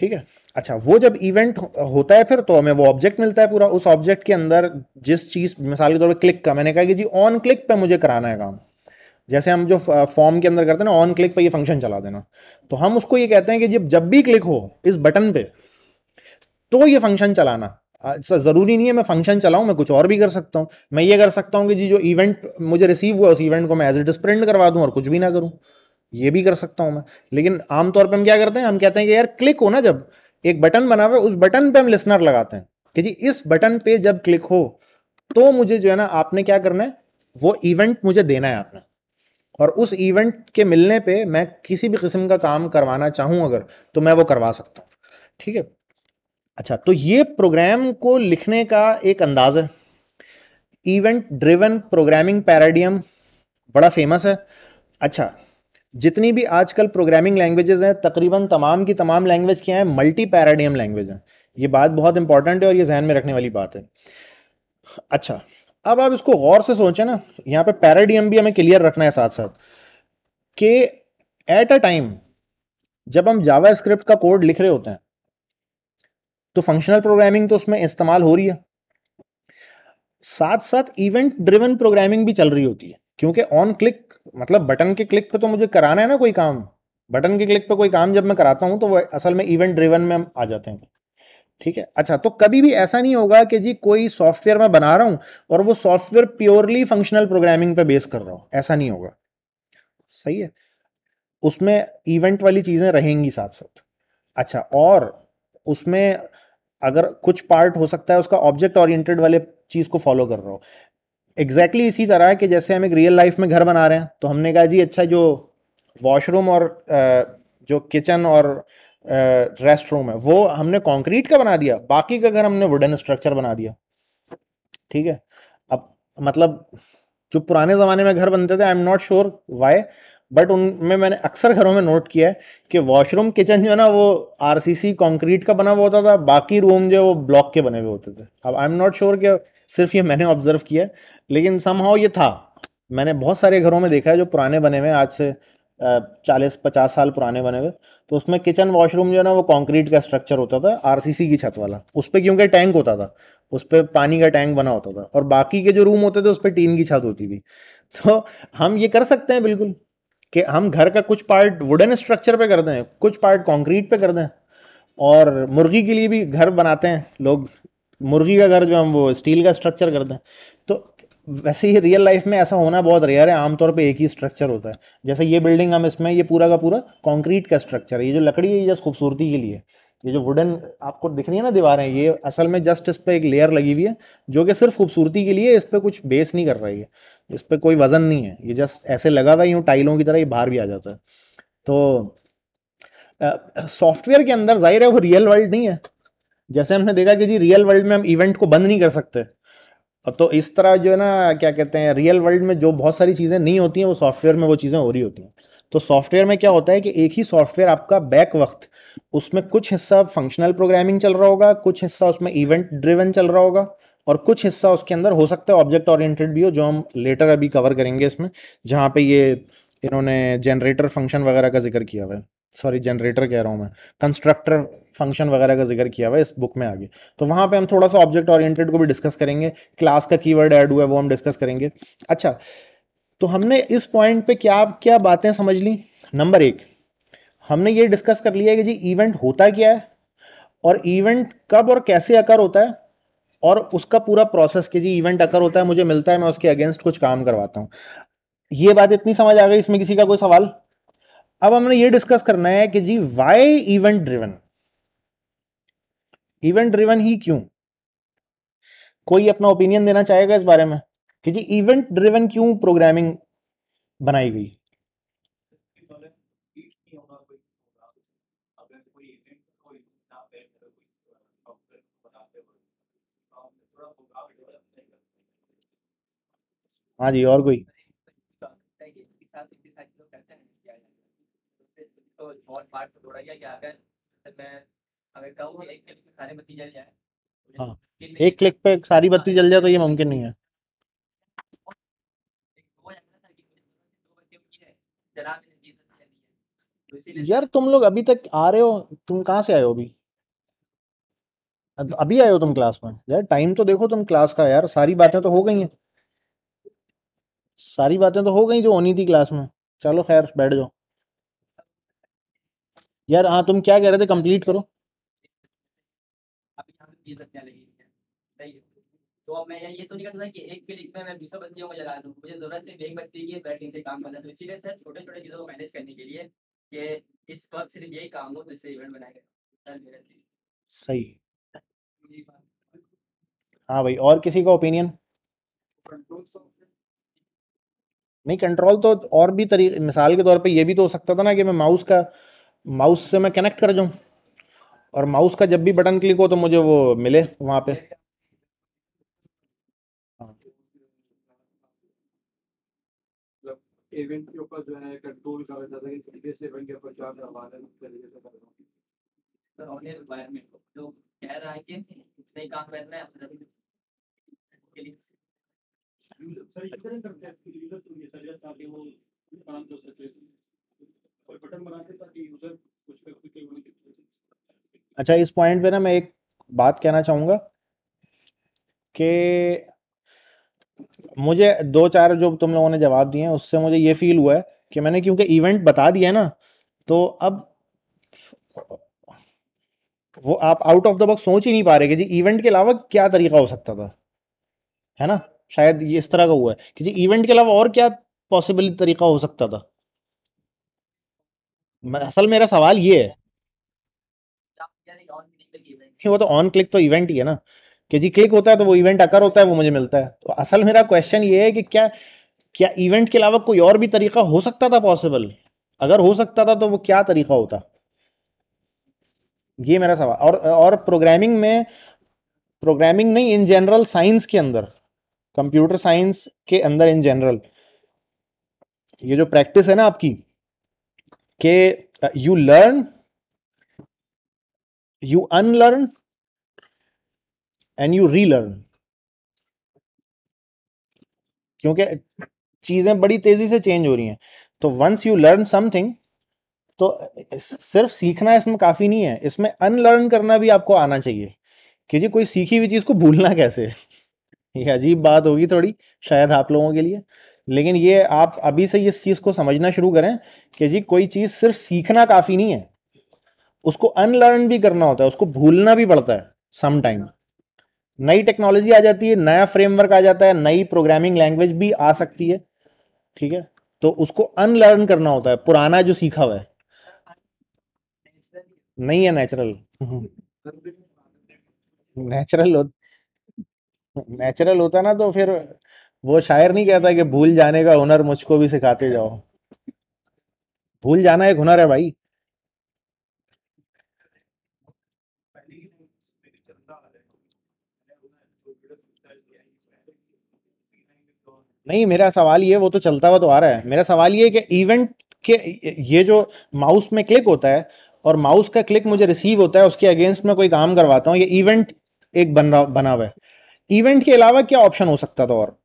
A: ठीक है अच्छा वो जब इवेंट होता है फिर तो हमें वो ऑब्जेक्ट मिलता है पूरा उस ऑब्जेक्ट के अंदर जिस चीज़ मिसाल के तौर पर क्लिक का मैंने कहा कि जी ऑन क्लिक पे मुझे कराना है काम जैसे हम जो फॉर्म के अंदर करते हैं ना ऑन क्लिक पर ये फंक्शन चला देना तो हम उसको ये कहते हैं कि जब जब भी क्लिक हो इस बटन पे तो ये फंक्शन चलाना ऐसा ज़रूरी नहीं है मैं फंक्शन चलाऊं मैं कुछ और भी कर सकता हूं मैं ये कर सकता हूं कि जी जो इवेंट मुझे रिसीव हुआ उस इवेंट को मैं एज इट इज प्रिंट करवा दूं और कुछ भी ना करूं ये भी कर सकता हूं मैं लेकिन आमतौर पर हम क्या करते हैं हम कहते हैं कि यार क्लिक हो ना जब एक बटन बना हुआ उस बटन पर हम लिसनर लगाते हैं कि जी इस बटन पर जब क्लिक हो तो मुझे जो है ना आपने क्या करना है वो इवेंट मुझे देना है आपने और उस इवेंट के मिलने पे मैं किसी भी किस्म का काम करवाना चाहूँ अगर तो मैं वो करवा सकता हूँ ठीक है अच्छा तो ये प्रोग्राम को लिखने का एक अंदाज है इवेंट ड्रिवन प्रोग्रामिंग पैराडियम बड़ा फेमस है अच्छा जितनी भी आजकल प्रोग्रामिंग लैंग्वेजेस हैं तकरीबन तमाम की तमाम लैंग्वेज क्या है मल्टी पैराडियम लैंग्वेज हैं ये बात बहुत इंपॉर्टेंट है और ये जहन में रखने वाली बात है अच्छा अब आप इसको गौर से सोचें ना यहाँ पे पैराडियम भी हमें क्लियर रखना है साथ साथ कि एट अ टाइम जब हम जावा स्क्रिप्ट का कोड लिख रहे होते हैं तो फंक्शनल प्रोग्रामिंग तो उसमें इस्तेमाल हो रही है साथ साथ इवेंट ड्रिवन प्रोग्रामिंग भी चल रही होती है क्योंकि ऑन क्लिक मतलब बटन के क्लिक पे तो मुझे कराना है ना कोई काम बटन के क्लिक पे कोई काम जब मैं कराता हूं तो वो असल में इवेंट ड्रिवन में हम आ जाते हैं ठीक है अच्छा तो कभी भी ऐसा नहीं होगा कि जी कोई सॉफ्टवेयर मैं बना रहा हूं और वो सॉफ्टवेयर प्योरली फंक्शनल प्रोग्रामिंग पे बेस कर रहा हूं ऐसा नहीं होगा सही है उसमें इवेंट वाली चीज़ें रहेंगी साथ साथ अच्छा और उसमें अगर कुछ पार्ट हो सकता है उसका ऑब्जेक्ट ओरिएंटेड वाले चीज़ को फॉलो कर रहा हो एग्जैक्टली exactly इसी तरह कि जैसे हम एक रियल लाइफ में घर बना रहे हैं तो हमने कहा जी अच्छा जो वॉशरूम और जो किचन और रेस्ट रूम है वो हमने कंक्रीट का बना दिया बाकी का घर हमने वुडन स्ट्रक्चर बना दिया ठीक है अब मतलब जो पुराने ज़माने में घर बनते थे I am not sure why but उनमें मैंने अक्सर घरों में नोट किया है कि वॉशरूम किचन जो है ना वो सी कॉन्क्रीट का बना हुआ होता था बाकी रूम जो है वो ब्लॉक के बने हुए होते थे अब आई एम नॉट श्योर कि सिर्फ ये मैंने ऑब्जर्व किया लेकिन समहाउ ये था मैंने बहुत सारे घरों में देखा है जो पुराने बने हुए आज से चालीस पचास साल पुराने बने हुए तो उसमें किचन वॉशरूम जो है ना वो कंक्रीट का स्ट्रक्चर होता था आरसीसी की छत वाला उस पर क्योंकि टैंक होता था उस पर पानी का टैंक बना होता था और बाकी के जो रूम होते थे उस पर टीन की छत होती थी तो हम ये कर सकते हैं बिल्कुल कि हम घर का कुछ पार्ट वुडन स्ट्रक्चर पे कर दें कुछ पार्ट कॉन्क्रीट पे कर दें और मुर्गी के लिए भी घर बनाते हैं लोग मुर्गी का घर जो हम वो स्टील का स्ट्रक्चर करते हैं वैसे ही रियल लाइफ में ऐसा होना बहुत रेयर है आमतौर पे एक ही स्ट्रक्चर होता है जैसे ये बिल्डिंग हम इसमें ये पूरा का पूरा कंक्रीट का स्ट्रक्चर है ये जो लकड़ी है ये जस्ट खूबसूरती के लिए ये जो वुडन आपको दिख रही है ना दीवारें ये असल में जस्ट इस पर एक लेयर लगी हुई है जो कि सिर्फ खूबसूरती के लिए इस पर कुछ बेस नहीं कर रही है इस पर कोई वजन नहीं है ये जस्ट ऐसे लगा हुआ है यूँ टाइलों की तरह ये बाहर भी आ जाता है तो सॉफ्टवेयर के अंदर जाहिर है वो रियल वर्ल्ड नहीं है जैसे हमने देखा कि जी रियल वर्ल्ड में हम इवेंट को बंद नहीं कर सकते तो इस तरह जो है ना क्या कहते हैं रियल वर्ल्ड में जो बहुत सारी चीज़ें नहीं होती हैं वो सॉफ्टवेयर में वो चीज़ें हो रही होती हैं तो सॉफ्टवेयर में क्या होता है कि एक ही सॉफ्टवेयर आपका बैक वक्त उसमें कुछ हिस्सा फंक्शनल प्रोग्रामिंग चल रहा होगा कुछ हिस्सा उसमें इवेंट ड्रिवन चल रहा होगा और कुछ हिस्सा उसके अंदर हो सकता है ऑब्जेक्ट ओरिएंटेड भी हो जो हम लेटर अभी कवर करेंगे इसमें जहाँ पे ये इन्होंने जनरेटर फंक्शन वगैरह का जिक्र किया हुआ है सॉरी जनरेटर कह रहा हूँ मैं कंस्ट्रक्टर फंक्शन वगैरह का जिक्र किया हुआ है इस बुक में आगे तो वहाँ पे हम थोड़ा सा ऑब्जेक्ट ऑरिएंटेड को भी डिस्कस करेंगे क्लास का कीवर्ड ऐड हुआ है वो हम डिस्कस करेंगे अच्छा तो हमने इस पॉइंट पे क्या क्या बातें समझ ली नंबर एक हमने ये डिस्कस कर लिया कि जी इवेंट होता क्या है और इवेंट कब और कैसे अकर होता है और उसका पूरा प्रोसेस कि जी इवेंट अकर होता है मुझे मिलता है मैं उसके अगेंस्ट कुछ काम करवाता हूँ ये बात इतनी समझ आ गई इसमें किसी का कोई सवाल अब हमने ये डिस्कस करना है कि जी why event driven event driven ही क्यों कोई अपना ओपिनियन देना चाहेगा इस बारे में कि जी इवेंट ड्रिवन क्यों प्रोग्रामिंग बनाई गई हाँ जी और कोई और पार्ट से तो जोड़ा जाए या अगर मैं अगर कि एक क्लिक पे सारी बत्ती जल जाए हां एक क्लिक पे सारी हाँ, बत्ती जल जाए तो ये मुमकिन नहीं है तो यार तुम लोग अभी तक आ रहे हो तुम कहाँ से आए हो अभी अभी आए हो तुम क्लास में यार टाइम तो देखो तुम क्लास का यार सारी बातें तो हो गई हैं सारी बातें तो हो गई जो होनी थी क्लास में चलो खैर बैठ जाओ यार हाँ तुम क्या कह रहे थे कंप्लीट करो तो मैं ये तो नहीं कि एक मैं को जला मुझे ज़रूरत सिर्फ एक की से काम करना तो सर छोटे छोटे चीज़ों को मैनेज करने के लिए कि इस वक्त सिर्फ यही काम हो तो इसलिए इवेंट सर मेरे सही हाँ भाई और किसी का ओपिनियन नहीं कंट्रोल तो और भी तरीके मिसाल के तौर पे ये भी तो हो सकता था ना कि मैं माउस का माउस से मैं कनेक्ट कर जाऊं और माउस का जब भी बटन क्लिक हो तो मुझे वो मिले वहां पे इवेंट मतलब के ऊपर जो है कंट्रोल करा जाता है कि से इवेंट के ऊपर क्या करवाना है तरीके से कर रहा करना और ये रिक्वायरमेंट जो कह रहा है कि नहीं काम करना है अपने के लिए सर ये करते हैं यूजर तो ये सजेस्ट ताकि वो काम कर सके अच्छा इस पॉइंट पे ना मैं एक बात कहना चाहूंगा कि मुझे दो चार जो तुम लोगों ने जवाब दिए हैं उससे मुझे ये फील हुआ है कि मैंने क्योंकि इवेंट बता दिया है ना तो अब वो आप आउट ऑफ द बॉक्स सोच ही नहीं पा रहे कि जी इवेंट के अलावा क्या तरीका हो सकता था है ना शायद ये इस तरह का हुआ है कि जी इवेंट के अलावा और क्या पॉसिबल तरीका हो सकता था असल मेरा सवाल ये है वो तो ऑन क्लिक तो इवेंट ही है ना कि जी क्लिक होता है तो वो इवेंट अकर होता है वो मुझे मिलता है तो असल मेरा क्वेश्चन ये है कि क्या क्या इवेंट के अलावा कोई और भी तरीका हो सकता था पॉसिबल अगर हो सकता था तो वो क्या तरीका होता ये मेरा सवाल और और प्रोग्रामिंग में प्रोग्रामिंग नहीं इन जनरल साइंस के अंदर कंप्यूटर साइंस के अंदर इन जनरल ये जो प्रैक्टिस है ना आपकी के you learn you unlearn and you relearn क्योंकि चीज़ें बड़ी तेज़ी से चेंज हो रही हैं तो वंस यू लर्न समथिंग तो uh, सिर्फ सीखना इसमें काफ़ी नहीं है इसमें अनलर्न करना भी आपको आना चाहिए कि जी कोई सीखी हुई चीज़ को भूलना कैसे <laughs> ये अजीब बात होगी थोड़ी शायद आप लोगों के लिए लेकिन ये आप अभी से इस चीज़ को समझना शुरू करें कि जी कोई चीज़ सिर्फ सीखना काफ़ी नहीं है उसको अनलर्न भी करना होता है उसको भूलना भी पड़ता है समटाइम नई टेक्नोलॉजी आ जाती है नया फ्रेमवर्क आ जाता है नई प्रोग्रामिंग लैंग्वेज भी आ सकती है ठीक है तो उसको अनलर्न करना होता है पुराना जो सीखा हुआ है नहीं है नेचुरल नेचुरल <laughs> हो नेचुरल होता ना तो फिर वो शायर नहीं कहता कि भूल जाने का हुनर मुझको भी सिखाते जाओ भूल जाना एक हुनर है भाई नहीं मेरा सवाल ये वो तो चलता हुआ तो आ रहा है मेरा सवाल ये कि इवेंट के ये जो माउस में क्लिक होता है और माउस का क्लिक मुझे रिसीव होता है उसके अगेंस्ट में कोई काम करवाता हूँ ये इवेंट एक बन रहा बना हुआ है इवेंट के अलावा क्या ऑप्शन हो सकता था और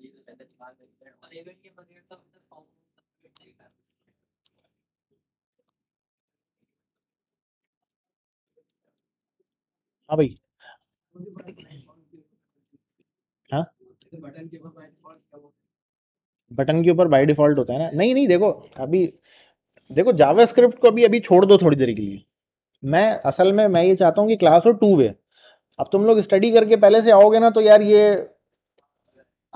A: तो और इवेंट के मतलब फॉर्म सबमिट नहीं कर हाँ भाई हाँ बटन के ऊपर बाय डिफॉल्ट होता है ना नहीं नहीं देखो अभी देखो जावास्क्रिप्ट स्क्रिप्ट को अभी अभी छोड़ दो थोड़ी देर के लिए मैं असल में मैं ये चाहता हूँ कि क्लास हो टू वे अब तुम लोग स्टडी करके पहले से आओगे ना तो यार ये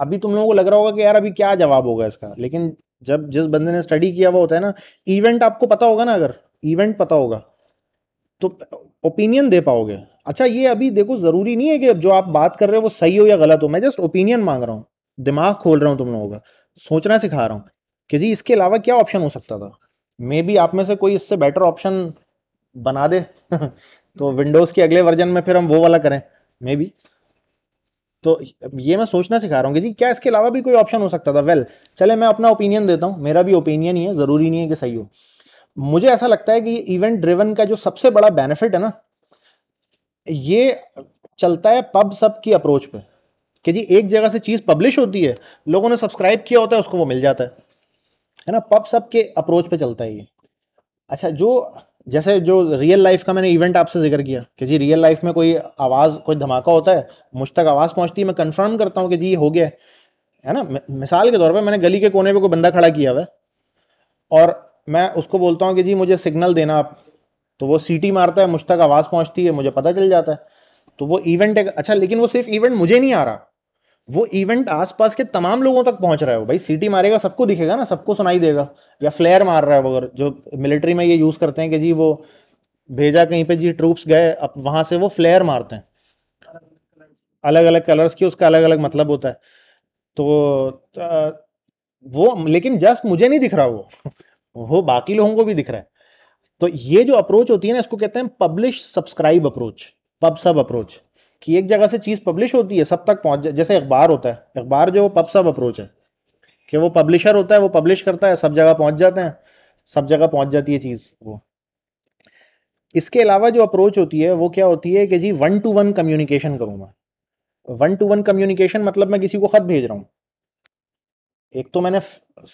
A: अभी तुम लोगों को लग रहा होगा कि यार अभी क्या जवाब होगा इसका लेकिन जब जिस बंदे ने स्टडी किया हुआ होता है ना इवेंट आपको पता होगा ना अगर इवेंट पता होगा तो ओपिनियन दे पाओगे अच्छा ये अभी देखो ज़रूरी नहीं है कि जो आप बात कर रहे हो वो सही हो या गलत हो मैं जस्ट ओपिनियन मांग रहा हूँ दिमाग खोल रहा हूँ तुम लोगों का सोचना सिखा रहा हूँ कि जी इसके अलावा क्या ऑप्शन हो सकता था मे बी आप में से कोई इससे बेटर ऑप्शन बना दे <laughs> तो विंडोज़ के अगले वर्जन में फिर हम वो वाला करें मे बी तो ये मैं सोचना सिखा रहा हूँ कि जी क्या इसके अलावा भी कोई ऑप्शन हो सकता था वेल well, चले मैं अपना ओपिनियन देता हूँ मेरा भी ओपिनियन ही है ज़रूरी नहीं है कि सही हो मुझे ऐसा लगता है कि इवेंट ड्रिवन का जो सबसे बड़ा बेनिफिट है ना ये चलता है पब सब की अप्रोच पे कि जी एक जगह से चीज़ पब्लिश होती है लोगों ने सब्सक्राइब किया होता है उसको वो मिल जाता है है ना पब सब के अप्रोच पे चलता है ये अच्छा जो जैसे जो रियल लाइफ का मैंने इवेंट आपसे जिक्र किया कि जी रियल लाइफ में कोई आवाज़ कोई धमाका होता है मुझ तक आवाज़ पहुंचती है मैं कंफर्म करता हूँ कि जी ये हो गया है है ना मिसाल के तौर पे मैंने गली के कोने पे कोई बंदा खड़ा किया हुआ और मैं उसको बोलता हूँ कि जी मुझे सिग्नल देना आप तो वो सीटी मारता है मुझ तक आवाज़ पहुँचती है मुझे पता चल जाता है तो वो इवेंट एक अच्छा लेकिन वो सिर्फ इवेंट मुझे नहीं आ रहा वो इवेंट आसपास के तमाम लोगों तक पहुंच रहा है भाई सीटी मारेगा सबको दिखेगा ना सबको सुनाई देगा या फ्लेयर मार रहा है वगैरह जो मिलिट्री में ये यूज़ करते हैं कि जी वो भेजा कहीं पे जी ट्रूप्स गए अब वहां से वो फ्लेयर मारते हैं अलग अलग कलर्स की उसका अलग अलग मतलब होता है तो, तो वो लेकिन जस्ट मुझे नहीं दिख रहा वो <laughs> वो बाकी लोगों को भी दिख रहा है तो ये जो अप्रोच होती है ना इसको कहते हैं publish subscribe approach pub sub approach कि एक जगह से चीज़ पब्लिश होती है सब तक पहुँच जैसे अखबार होता है अखबार जो पब सब अप्रोच है कि वो पब्लिशर होता है वो पब्लिश करता है सब जगह पहुँच जाते हैं सब जगह पहुँच जाती है चीज़ वो इसके अलावा जो अप्रोच होती है वो क्या होती है कि जी वन टू वन कम्युनिकेशन करूँ मैं वन टू वन कम्युनिकेशन मतलब मैं किसी को ख़त भेज रहा हूँ एक तो मैंने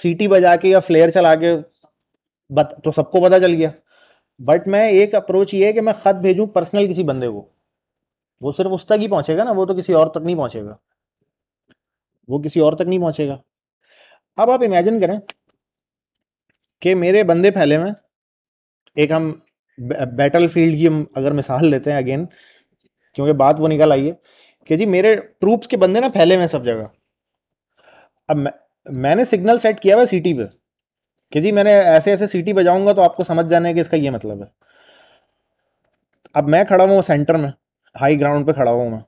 A: सीटी बजा के या फ्लेयर चला के बत, तो सबको पता चल गया बट मैं एक अप्रोच ये है कि मैं ख़त भेजूँ पर्सनल किसी बंदे को वो सिर्फ उस तक ही पहुंचेगा ना वो तो किसी और तक नहीं पहुंचेगा वो किसी और तक नहीं पहुंचेगा अब आप इमेजिन करें कि मेरे बंदे फैले में एक हम बैटल फील्ड की अगर मिसाल लेते हैं अगेन क्योंकि बात वो निकल आई है कि जी मेरे ट्रूप्स के बंदे ना फैले हुए सब जगह अब मैं, मैंने सिग्नल सेट किया हुआ सिटी पे कि जी मैंने ऐसे ऐसे सिटी बजाऊंगा तो आपको समझ जाने कि इसका ये मतलब है अब मैं खड़ा हूँ सेंटर में हाई ग्राउंड पे खड़ा हुआ मैं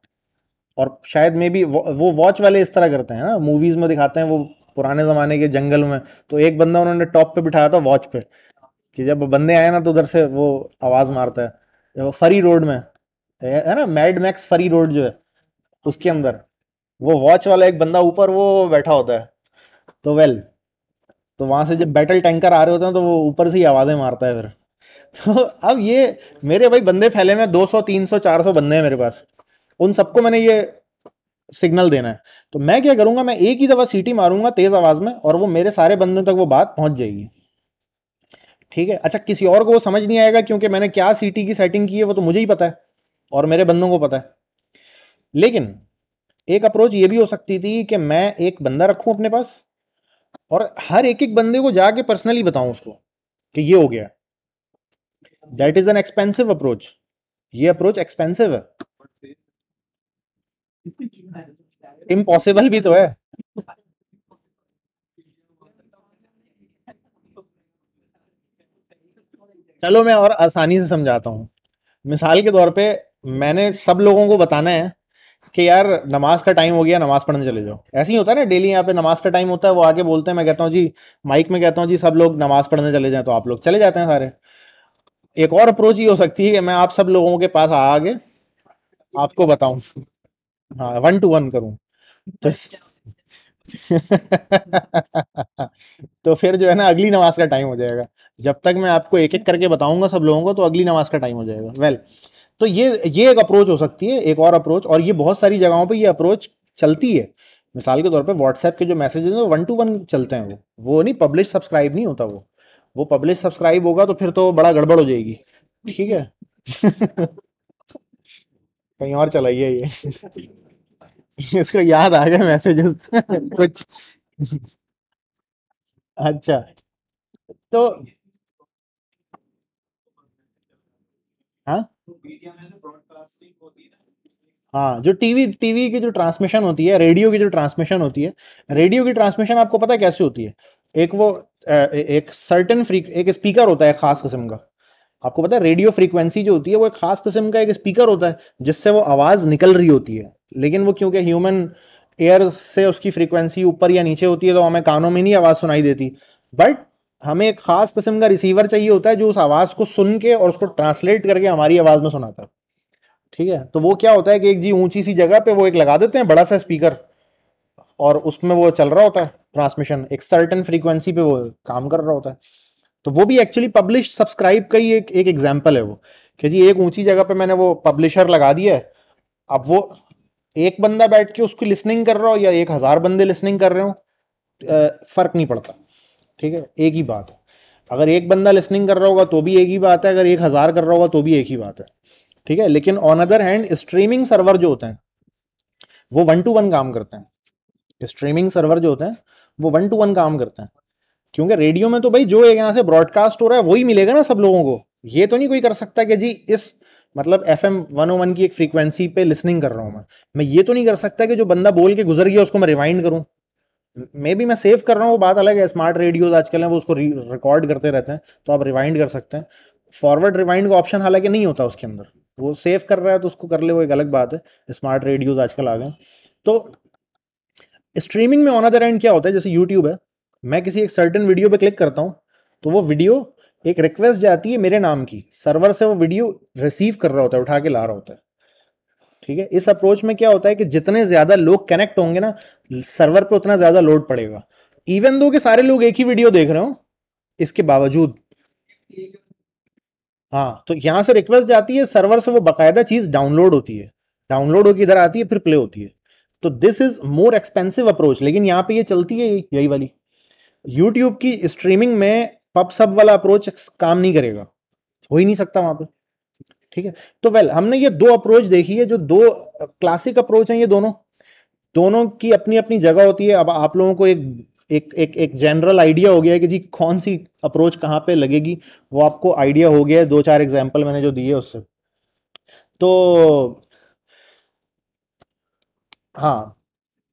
A: और शायद मे बी वो वॉच वाले इस तरह करते हैं ना मूवीज़ में दिखाते हैं वो पुराने ज़माने के जंगल में तो एक बंदा उन्होंने टॉप पे बिठाया था वॉच पे कि जब बंदे आए ना तो उधर से वो आवाज़ मारता है जब फरी रोड में है ना मैड मैक्स फरी रोड जो है उसके अंदर वो वॉच वाला एक बंदा ऊपर वो बैठा होता है तो वेल तो वहां से जब बैटल टैंकर आ रहे होते हैं तो वो ऊपर से ही आवाज़ें मारता है फिर तो अब ये मेरे भाई बंदे फैले तीन 200 300 400 बंदे हैं मेरे पास उन सबको मैंने ये सिग्नल देना है तो मैं क्या करूंगा मैं एक ही दफा सीटी मारूंगा तेज आवाज में और वो मेरे सारे बंदों तक वो बात पहुंच जाएगी ठीक है अच्छा किसी और को वो समझ नहीं आएगा क्योंकि मैंने क्या सीटी की सेटिंग की है वो तो मुझे ही पता है और मेरे बंदों को पता है लेकिन एक अप्रोच ये भी हो सकती थी कि मैं एक बंदा रखूं अपने पास और हर एक एक बंदे को जाके पर्सनली बताऊं उसको कि ये हो गया that is an expensive approach ये अप्रोच एक्सपेंसिव है इम्पॉसिबल भी तो है चलो मैं और आसानी से समझाता हूँ मिसाल के तौर पे मैंने सब लोगों को बताना है कि यार नमाज का टाइम हो गया नमाज पढ़ने चले जाओ ऐसे ही होता है ना डेली यहाँ पे नमाज का टाइम होता है वो आगे बोलते हैं मैं कहता हूँ जी माइक में कहता हूँ जी सब लोग नमाज पढ़ने चले जाए तो आप लोग चले जाते हैं सारे एक और अप्रोच ये हो सकती है कि मैं आप सब लोगों के पास आगे आपको बताऊं हाँ वन टू वन करूं तो <laughs> तो फिर जो है ना अगली नमाज का टाइम हो जाएगा जब तक मैं आपको एक एक करके बताऊंगा सब लोगों को तो अगली नमाज का टाइम हो जाएगा वेल तो ये ये एक अप्रोच हो सकती है एक और अप्रोच और ये बहुत सारी जगहों पर ये अप्रोच चलती है मिसाल के तौर पर व्हाट्सएप के जो मैसेजेस हैं वन टू वन चलते हैं वो वो नहीं पब्लिश सब्सक्राइब नहीं होता वो वो पब्लिश सब्सक्राइब होगा तो फिर तो बड़ा गड़बड़ हो जाएगी ठीक है कहीं और चलाइए ये इसको याद आ गया मैसेजेस कुछ अच्छा तो हाँ, हाँ जो टीवी टीवी की जो ट्रांसमिशन होती है रेडियो की जो ट्रांसमिशन होती है रेडियो की ट्रांसमिशन आपको पता है कैसे होती है एक वो एक सर्टन फ्री एक स्पीकर होता है खास किस्म का आपको पता है रेडियो फ्रीक्वेंसी जो होती है वो एक खास किस्म का एक स्पीकर होता है जिससे वो आवाज़ निकल रही होती है लेकिन वो क्योंकि ह्यूमन एयर से उसकी फ्रीक्वेंसी ऊपर या नीचे होती है तो हमें कानों में नहीं आवाज़ सुनाई देती बट हमें एक खास किस्म का रिसीवर चाहिए होता है जो उस आवाज़ को सुन के और उसको ट्रांसलेट करके हमारी आवाज़ में सुनाता है ठीक है तो वो क्या होता है कि एक जी ऊंची सी जगह पे वो एक लगा देते हैं बड़ा सा स्पीकर और उसमें वो चल रहा होता है ट्रांसमिशन एक सर्टन फ्रीक्वेंसी पे वो काम कर रहा होता है तो वो भी एक्चुअली पब्लिश सब्सक्राइब का ही एक एग्जाम्पल है वो कि जी एक ऊंची जगह पे मैंने वो पब्लिशर लगा दिया है अब वो एक बंदा बैठ के उसकी लिसनिंग कर रहा हो या एक हज़ार बंदे लिसनिंग कर रहे हो फ़र्क नहीं पड़ता ठीक है एक ही बात है अगर एक बंदा लिसनिंग कर रहा होगा तो भी एक ही बात है अगर एक हज़ार कर रहा होगा तो भी एक ही बात है ठीक है लेकिन on other hand streaming server जो होते हैं वो वन टू वन काम करते हैं स्ट्रीमिंग सर्वर जो होते हैं वो वन टू वन काम करते हैं क्योंकि रेडियो में तो भाई जो एक यहाँ से ब्रॉडकास्ट हो रहा है वही मिलेगा ना सब लोगों को ये तो नहीं कोई कर सकता कि जी इस मतलब F M one O one की एक फ्रीक्वेंसी पे लिसनिंग कर रहा हूँ मैं मैं ये तो नहीं कर सकता कि जो बंदा बोल के गुजर गया उसको मैं रिवाइंड करूँ मे बी मैं सेव कर रहा हूँ वो बात अलग है स्मार्ट रेडियोज आजकल हैं वो उसको रिकॉर्ड करते रहते हैं तो आप रिवाइंड कर सकते हैं फॉरवर्ड रिवाइंड का ऑप्शन हालांकि नहीं होता उसके अंदर वो सेव कर रहा है तो उसको कर ले वो एक अलग बात है स्मार्ट रेडियोज आजकल आ गए तो स्ट्रीमिंग में ऑन अदर एंड क्या होता है जैसे यूट्यूब है मैं किसी एक सर्टन वीडियो पे क्लिक करता हूँ तो वो वीडियो एक रिक्वेस्ट जाती है मेरे नाम की सर्वर से वो वीडियो रिसीव कर रहा होता है उठा के ला रहा होता है ठीक है इस अप्रोच में क्या होता है कि जितने ज़्यादा लोग कनेक्ट होंगे ना सर्वर पे उतना ज़्यादा लोड पड़ेगा इवन दो के सारे लोग एक ही वीडियो देख रहे हो इसके बावजूद हाँ तो यहां से रिक्वेस्ट जाती है सर्वर से वो बाकायदा चीज़ डाउनलोड होती है डाउनलोड होकर इधर आती है फिर प्ले होती है तो this is more expensive approach लेकिन यहां पे ये चलती है यही वाली यूट्यूब की स्ट्रीमिंग में पब सब वाला अप्रोच काम नहीं करेगा हो ही नहीं सकता वहां पर ठीक है तो वेल हमने ये दो अप्रोच देखी है जो दो क्लासिक अप्रोच है ये दोनों दोनों की अपनी अपनी जगह होती है अब आप लोगों को एक एक एक एक जनरल आइडिया हो गया है कि जी कौन सी अप्रोच कहाँ पे लगेगी वो आपको आइडिया हो गया है दो चार एग्जाम्पल मैंने जो दिए उससे तो हाँ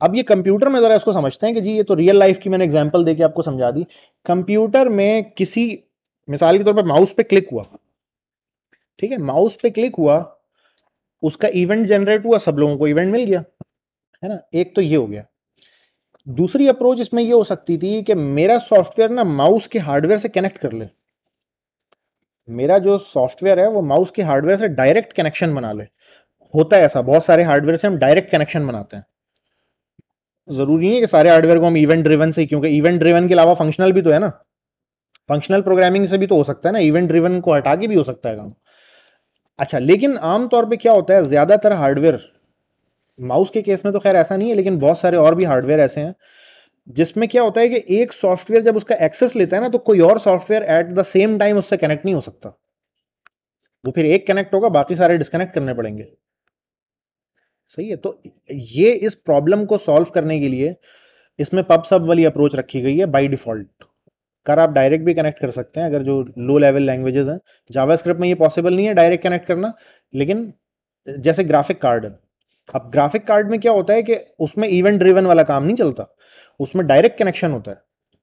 A: अब ये कंप्यूटर में ज़रा इसको समझते हैं कि जी ये तो रियल लाइफ की मैंने एग्जांपल देके आपको समझा दी कंप्यूटर में किसी मिसाल के तौर पर माउस पे क्लिक हुआ ठीक है माउस पे क्लिक हुआ उसका इवेंट जनरेट हुआ सब लोगों को इवेंट मिल गया है ना एक तो ये हो गया दूसरी अप्रोच इसमें ये हो सकती थी कि मेरा सॉफ्टवेयर ना माउस के हार्डवेयर से कनेक्ट कर ले मेरा जो सॉफ्टवेयर है वो माउस के हार्डवेयर से डायरेक्ट कनेक्शन बना ले होता है ऐसा बहुत सारे हार्डवेयर से हम डायरेक्ट कनेक्शन बनाते हैं ज़रूरी नहीं है कि सारे हार्डवेयर को हम इवेंट ड्रिवन से क्योंकि इवेंट ड्रिवन के अलावा फंक्शनल भी तो है ना फंक्शनल प्रोग्रामिंग से भी तो हो सकता है ना इवेंट ड्रिवन को हटा के भी हो सकता है काम अच्छा लेकिन आमतौर पर क्या होता है ज़्यादातर हार्डवेयर माउस के केस में तो खैर ऐसा नहीं है लेकिन बहुत सारे और भी हार्डवेयर ऐसे हैं जिसमें क्या होता है कि एक सॉफ्टवेयर जब उसका एक्सेस लेता है ना तो कोई और software at the same time उससे कनेक्ट नहीं हो सकता वो फिर एक कनेक्ट होगा बाकी सारे डिस्कनेक्ट करने पड़ेंगे सही है तो ये इस प्रॉब्लम को सॉल्व करने के लिए इसमें पब सब वाली अप्रोच रखी गई है बाय डिफ़ॉल्ट कर आप डायरेक्ट भी कनेक्ट कर सकते हैं अगर जो लो लेवल लैंग्वेजेस हैं जावास्क्रिप्ट में ये पॉसिबल नहीं है डायरेक्ट कनेक्ट करना लेकिन जैसे ग्राफिक कार्ड है अब ग्राफिक कार्ड में क्या होता है कि उसमें इवेंट ड्रिवन वाला काम नहीं चलता उसमें डायरेक्ट कनेक्शन होता है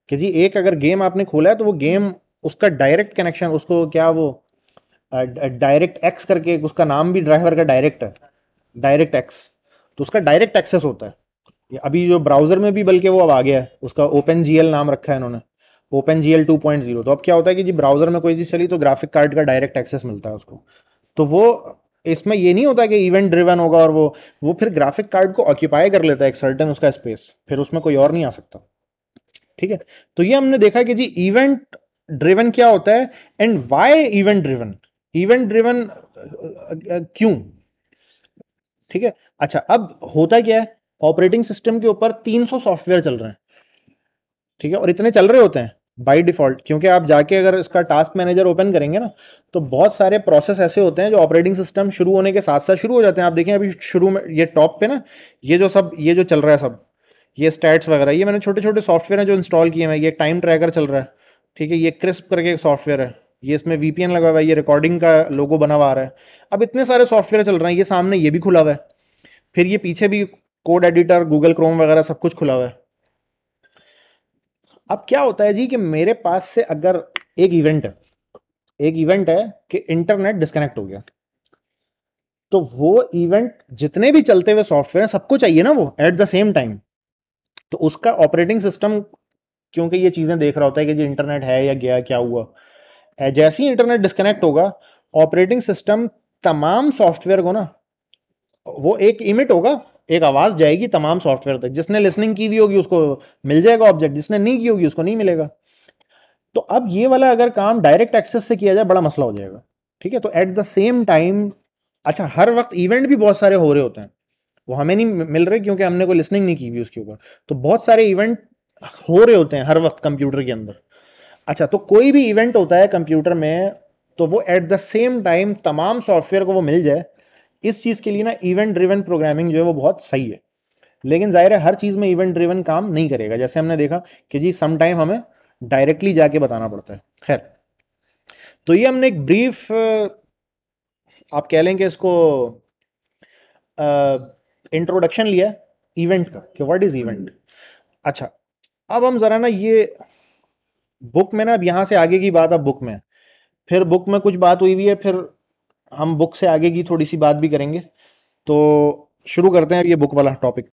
A: कि जी एक अगर गेम आपने खोला है तो वो गेम उसका डायरेक्ट कनेक्शन उसको क्या वो डायरेक्ट एक्स करके उसका नाम भी ड्राइवर का डायरेक्ट है डायरेक्ट एक्स तो उसका डायरेक्ट एक्सेस होता है अभी जो ब्राउज़र में भी बल्कि वो अब आ गया है उसका ओपन जी नाम रखा है इन्होंने open G L two point zero तो अब क्या होता है कि जी ब्राउज़र में कोई चीज़ चली तो ग्राफिक कार्ड का डायरेक्ट एक्सेस मिलता है उसको तो वो इसमें ये नहीं होता कि इवेंट ड्रिवन होगा और वो वो फिर ग्राफिक कार्ड को ऑक्यूपाई कर लेता है एक सर्टन उसका स्पेस फिर उसमें कोई और नहीं आ सकता ठीक है तो ये हमने देखा कि जी इवेंट ड्रिवन क्या होता है and why event driven event driven क्यों ठीक है अच्छा अब होता क्या है ऑपरेटिंग सिस्टम के ऊपर 300 सॉफ्टवेयर चल रहे हैं ठीक है और इतने चल रहे होते हैं बाय डिफॉल्ट क्योंकि आप जाके अगर इसका टास्क मैनेजर ओपन करेंगे ना तो बहुत सारे प्रोसेस ऐसे होते हैं जो ऑपरेटिंग सिस्टम शुरू होने के साथ साथ शुरू हो जाते हैं आप देखें अभी शुरू में ये टॉप पे ना ये जो सब ये जो चल रहा है सब ये स्टैट्स वगैरह ये मैंने छोटे छोटे सॉफ्टवेयर हैं जो इंस्टॉल किए हैं ये टाइम ट्रैकर चल रहा है ठीक है ये क्रिस्प करके सॉफ्टवेयर है ये इसमें वीपीएन लगा हुआ है ये रिकॉर्डिंग का लोगो बना हुआ रहा है अब इतने सारे सॉफ्टवेयर चल रहे हैं ये सामने ये भी खुला हुआ है फिर ये पीछे भी कोड एडिटर गूगल क्रोम वगैरह सब कुछ खुला हुआ है अब क्या होता है जी कि मेरे पास से अगर एक इवेंट है एक इवेंट है कि इंटरनेट डिस्कनेक्ट हो गया तो वो इवेंट जितने भी चलते हुए सॉफ्टवेयर हैं सबको चाहिए ना वो एट द सेम टाइम तो उसका ऑपरेटिंग सिस्टम क्योंकि ये चीज़ें देख रहा होता है कि जी इंटरनेट है या गया क्या हुआ जैसे ही इंटरनेट डिस्कनेक्ट होगा ऑपरेटिंग सिस्टम तमाम सॉफ्टवेयर को ना वो एक इमिट होगा एक आवाज़ जाएगी तमाम सॉफ्टवेयर तक जिसने लिसनिंग की हुई होगी उसको मिल जाएगा ऑब्जेक्ट जिसने नहीं की होगी उसको नहीं मिलेगा तो अब ये वाला अगर काम डायरेक्ट एक्सेस से किया जाए बड़ा मसला हो जाएगा ठीक है तो एट द सेम टाइम अच्छा हर वक्त इवेंट भी बहुत सारे हो रहे होते हैं वो हमें नहीं मिल रहे क्योंकि हमने कोई लिसनिंग नहीं की हुई उसके ऊपर तो बहुत सारे इवेंट हो रहे होते हैं हर वक्त कंप्यूटर के अंदर अच्छा तो कोई भी इवेंट होता है कंप्यूटर में तो वो एट द सेम टाइम तमाम सॉफ्टवेयर को वो मिल जाए इस चीज़ के लिए ना इवेंट ड्रिवन प्रोग्रामिंग जो है वो बहुत सही है लेकिन जाहिर है हर चीज़ में इवेंट ड्रिवन काम नहीं करेगा जैसे हमने देखा कि जी टाइम हमें डायरेक्टली जाके बताना पड़ता है खैर तो ये हमने एक ब्रीफ आप कह लें कि इसको इंट्रोडक्शन लिया इवेंट का कि व्हाट इज़ इवेंट अच्छा अब हम ज़रा ना ये बुक में ना अब यहाँ से आगे की बात अब बुक में फिर बुक में कुछ बात हुई हुई है फिर हम बुक से आगे की थोड़ी सी बात भी करेंगे तो शुरू करते हैं ये बुक वाला टॉपिक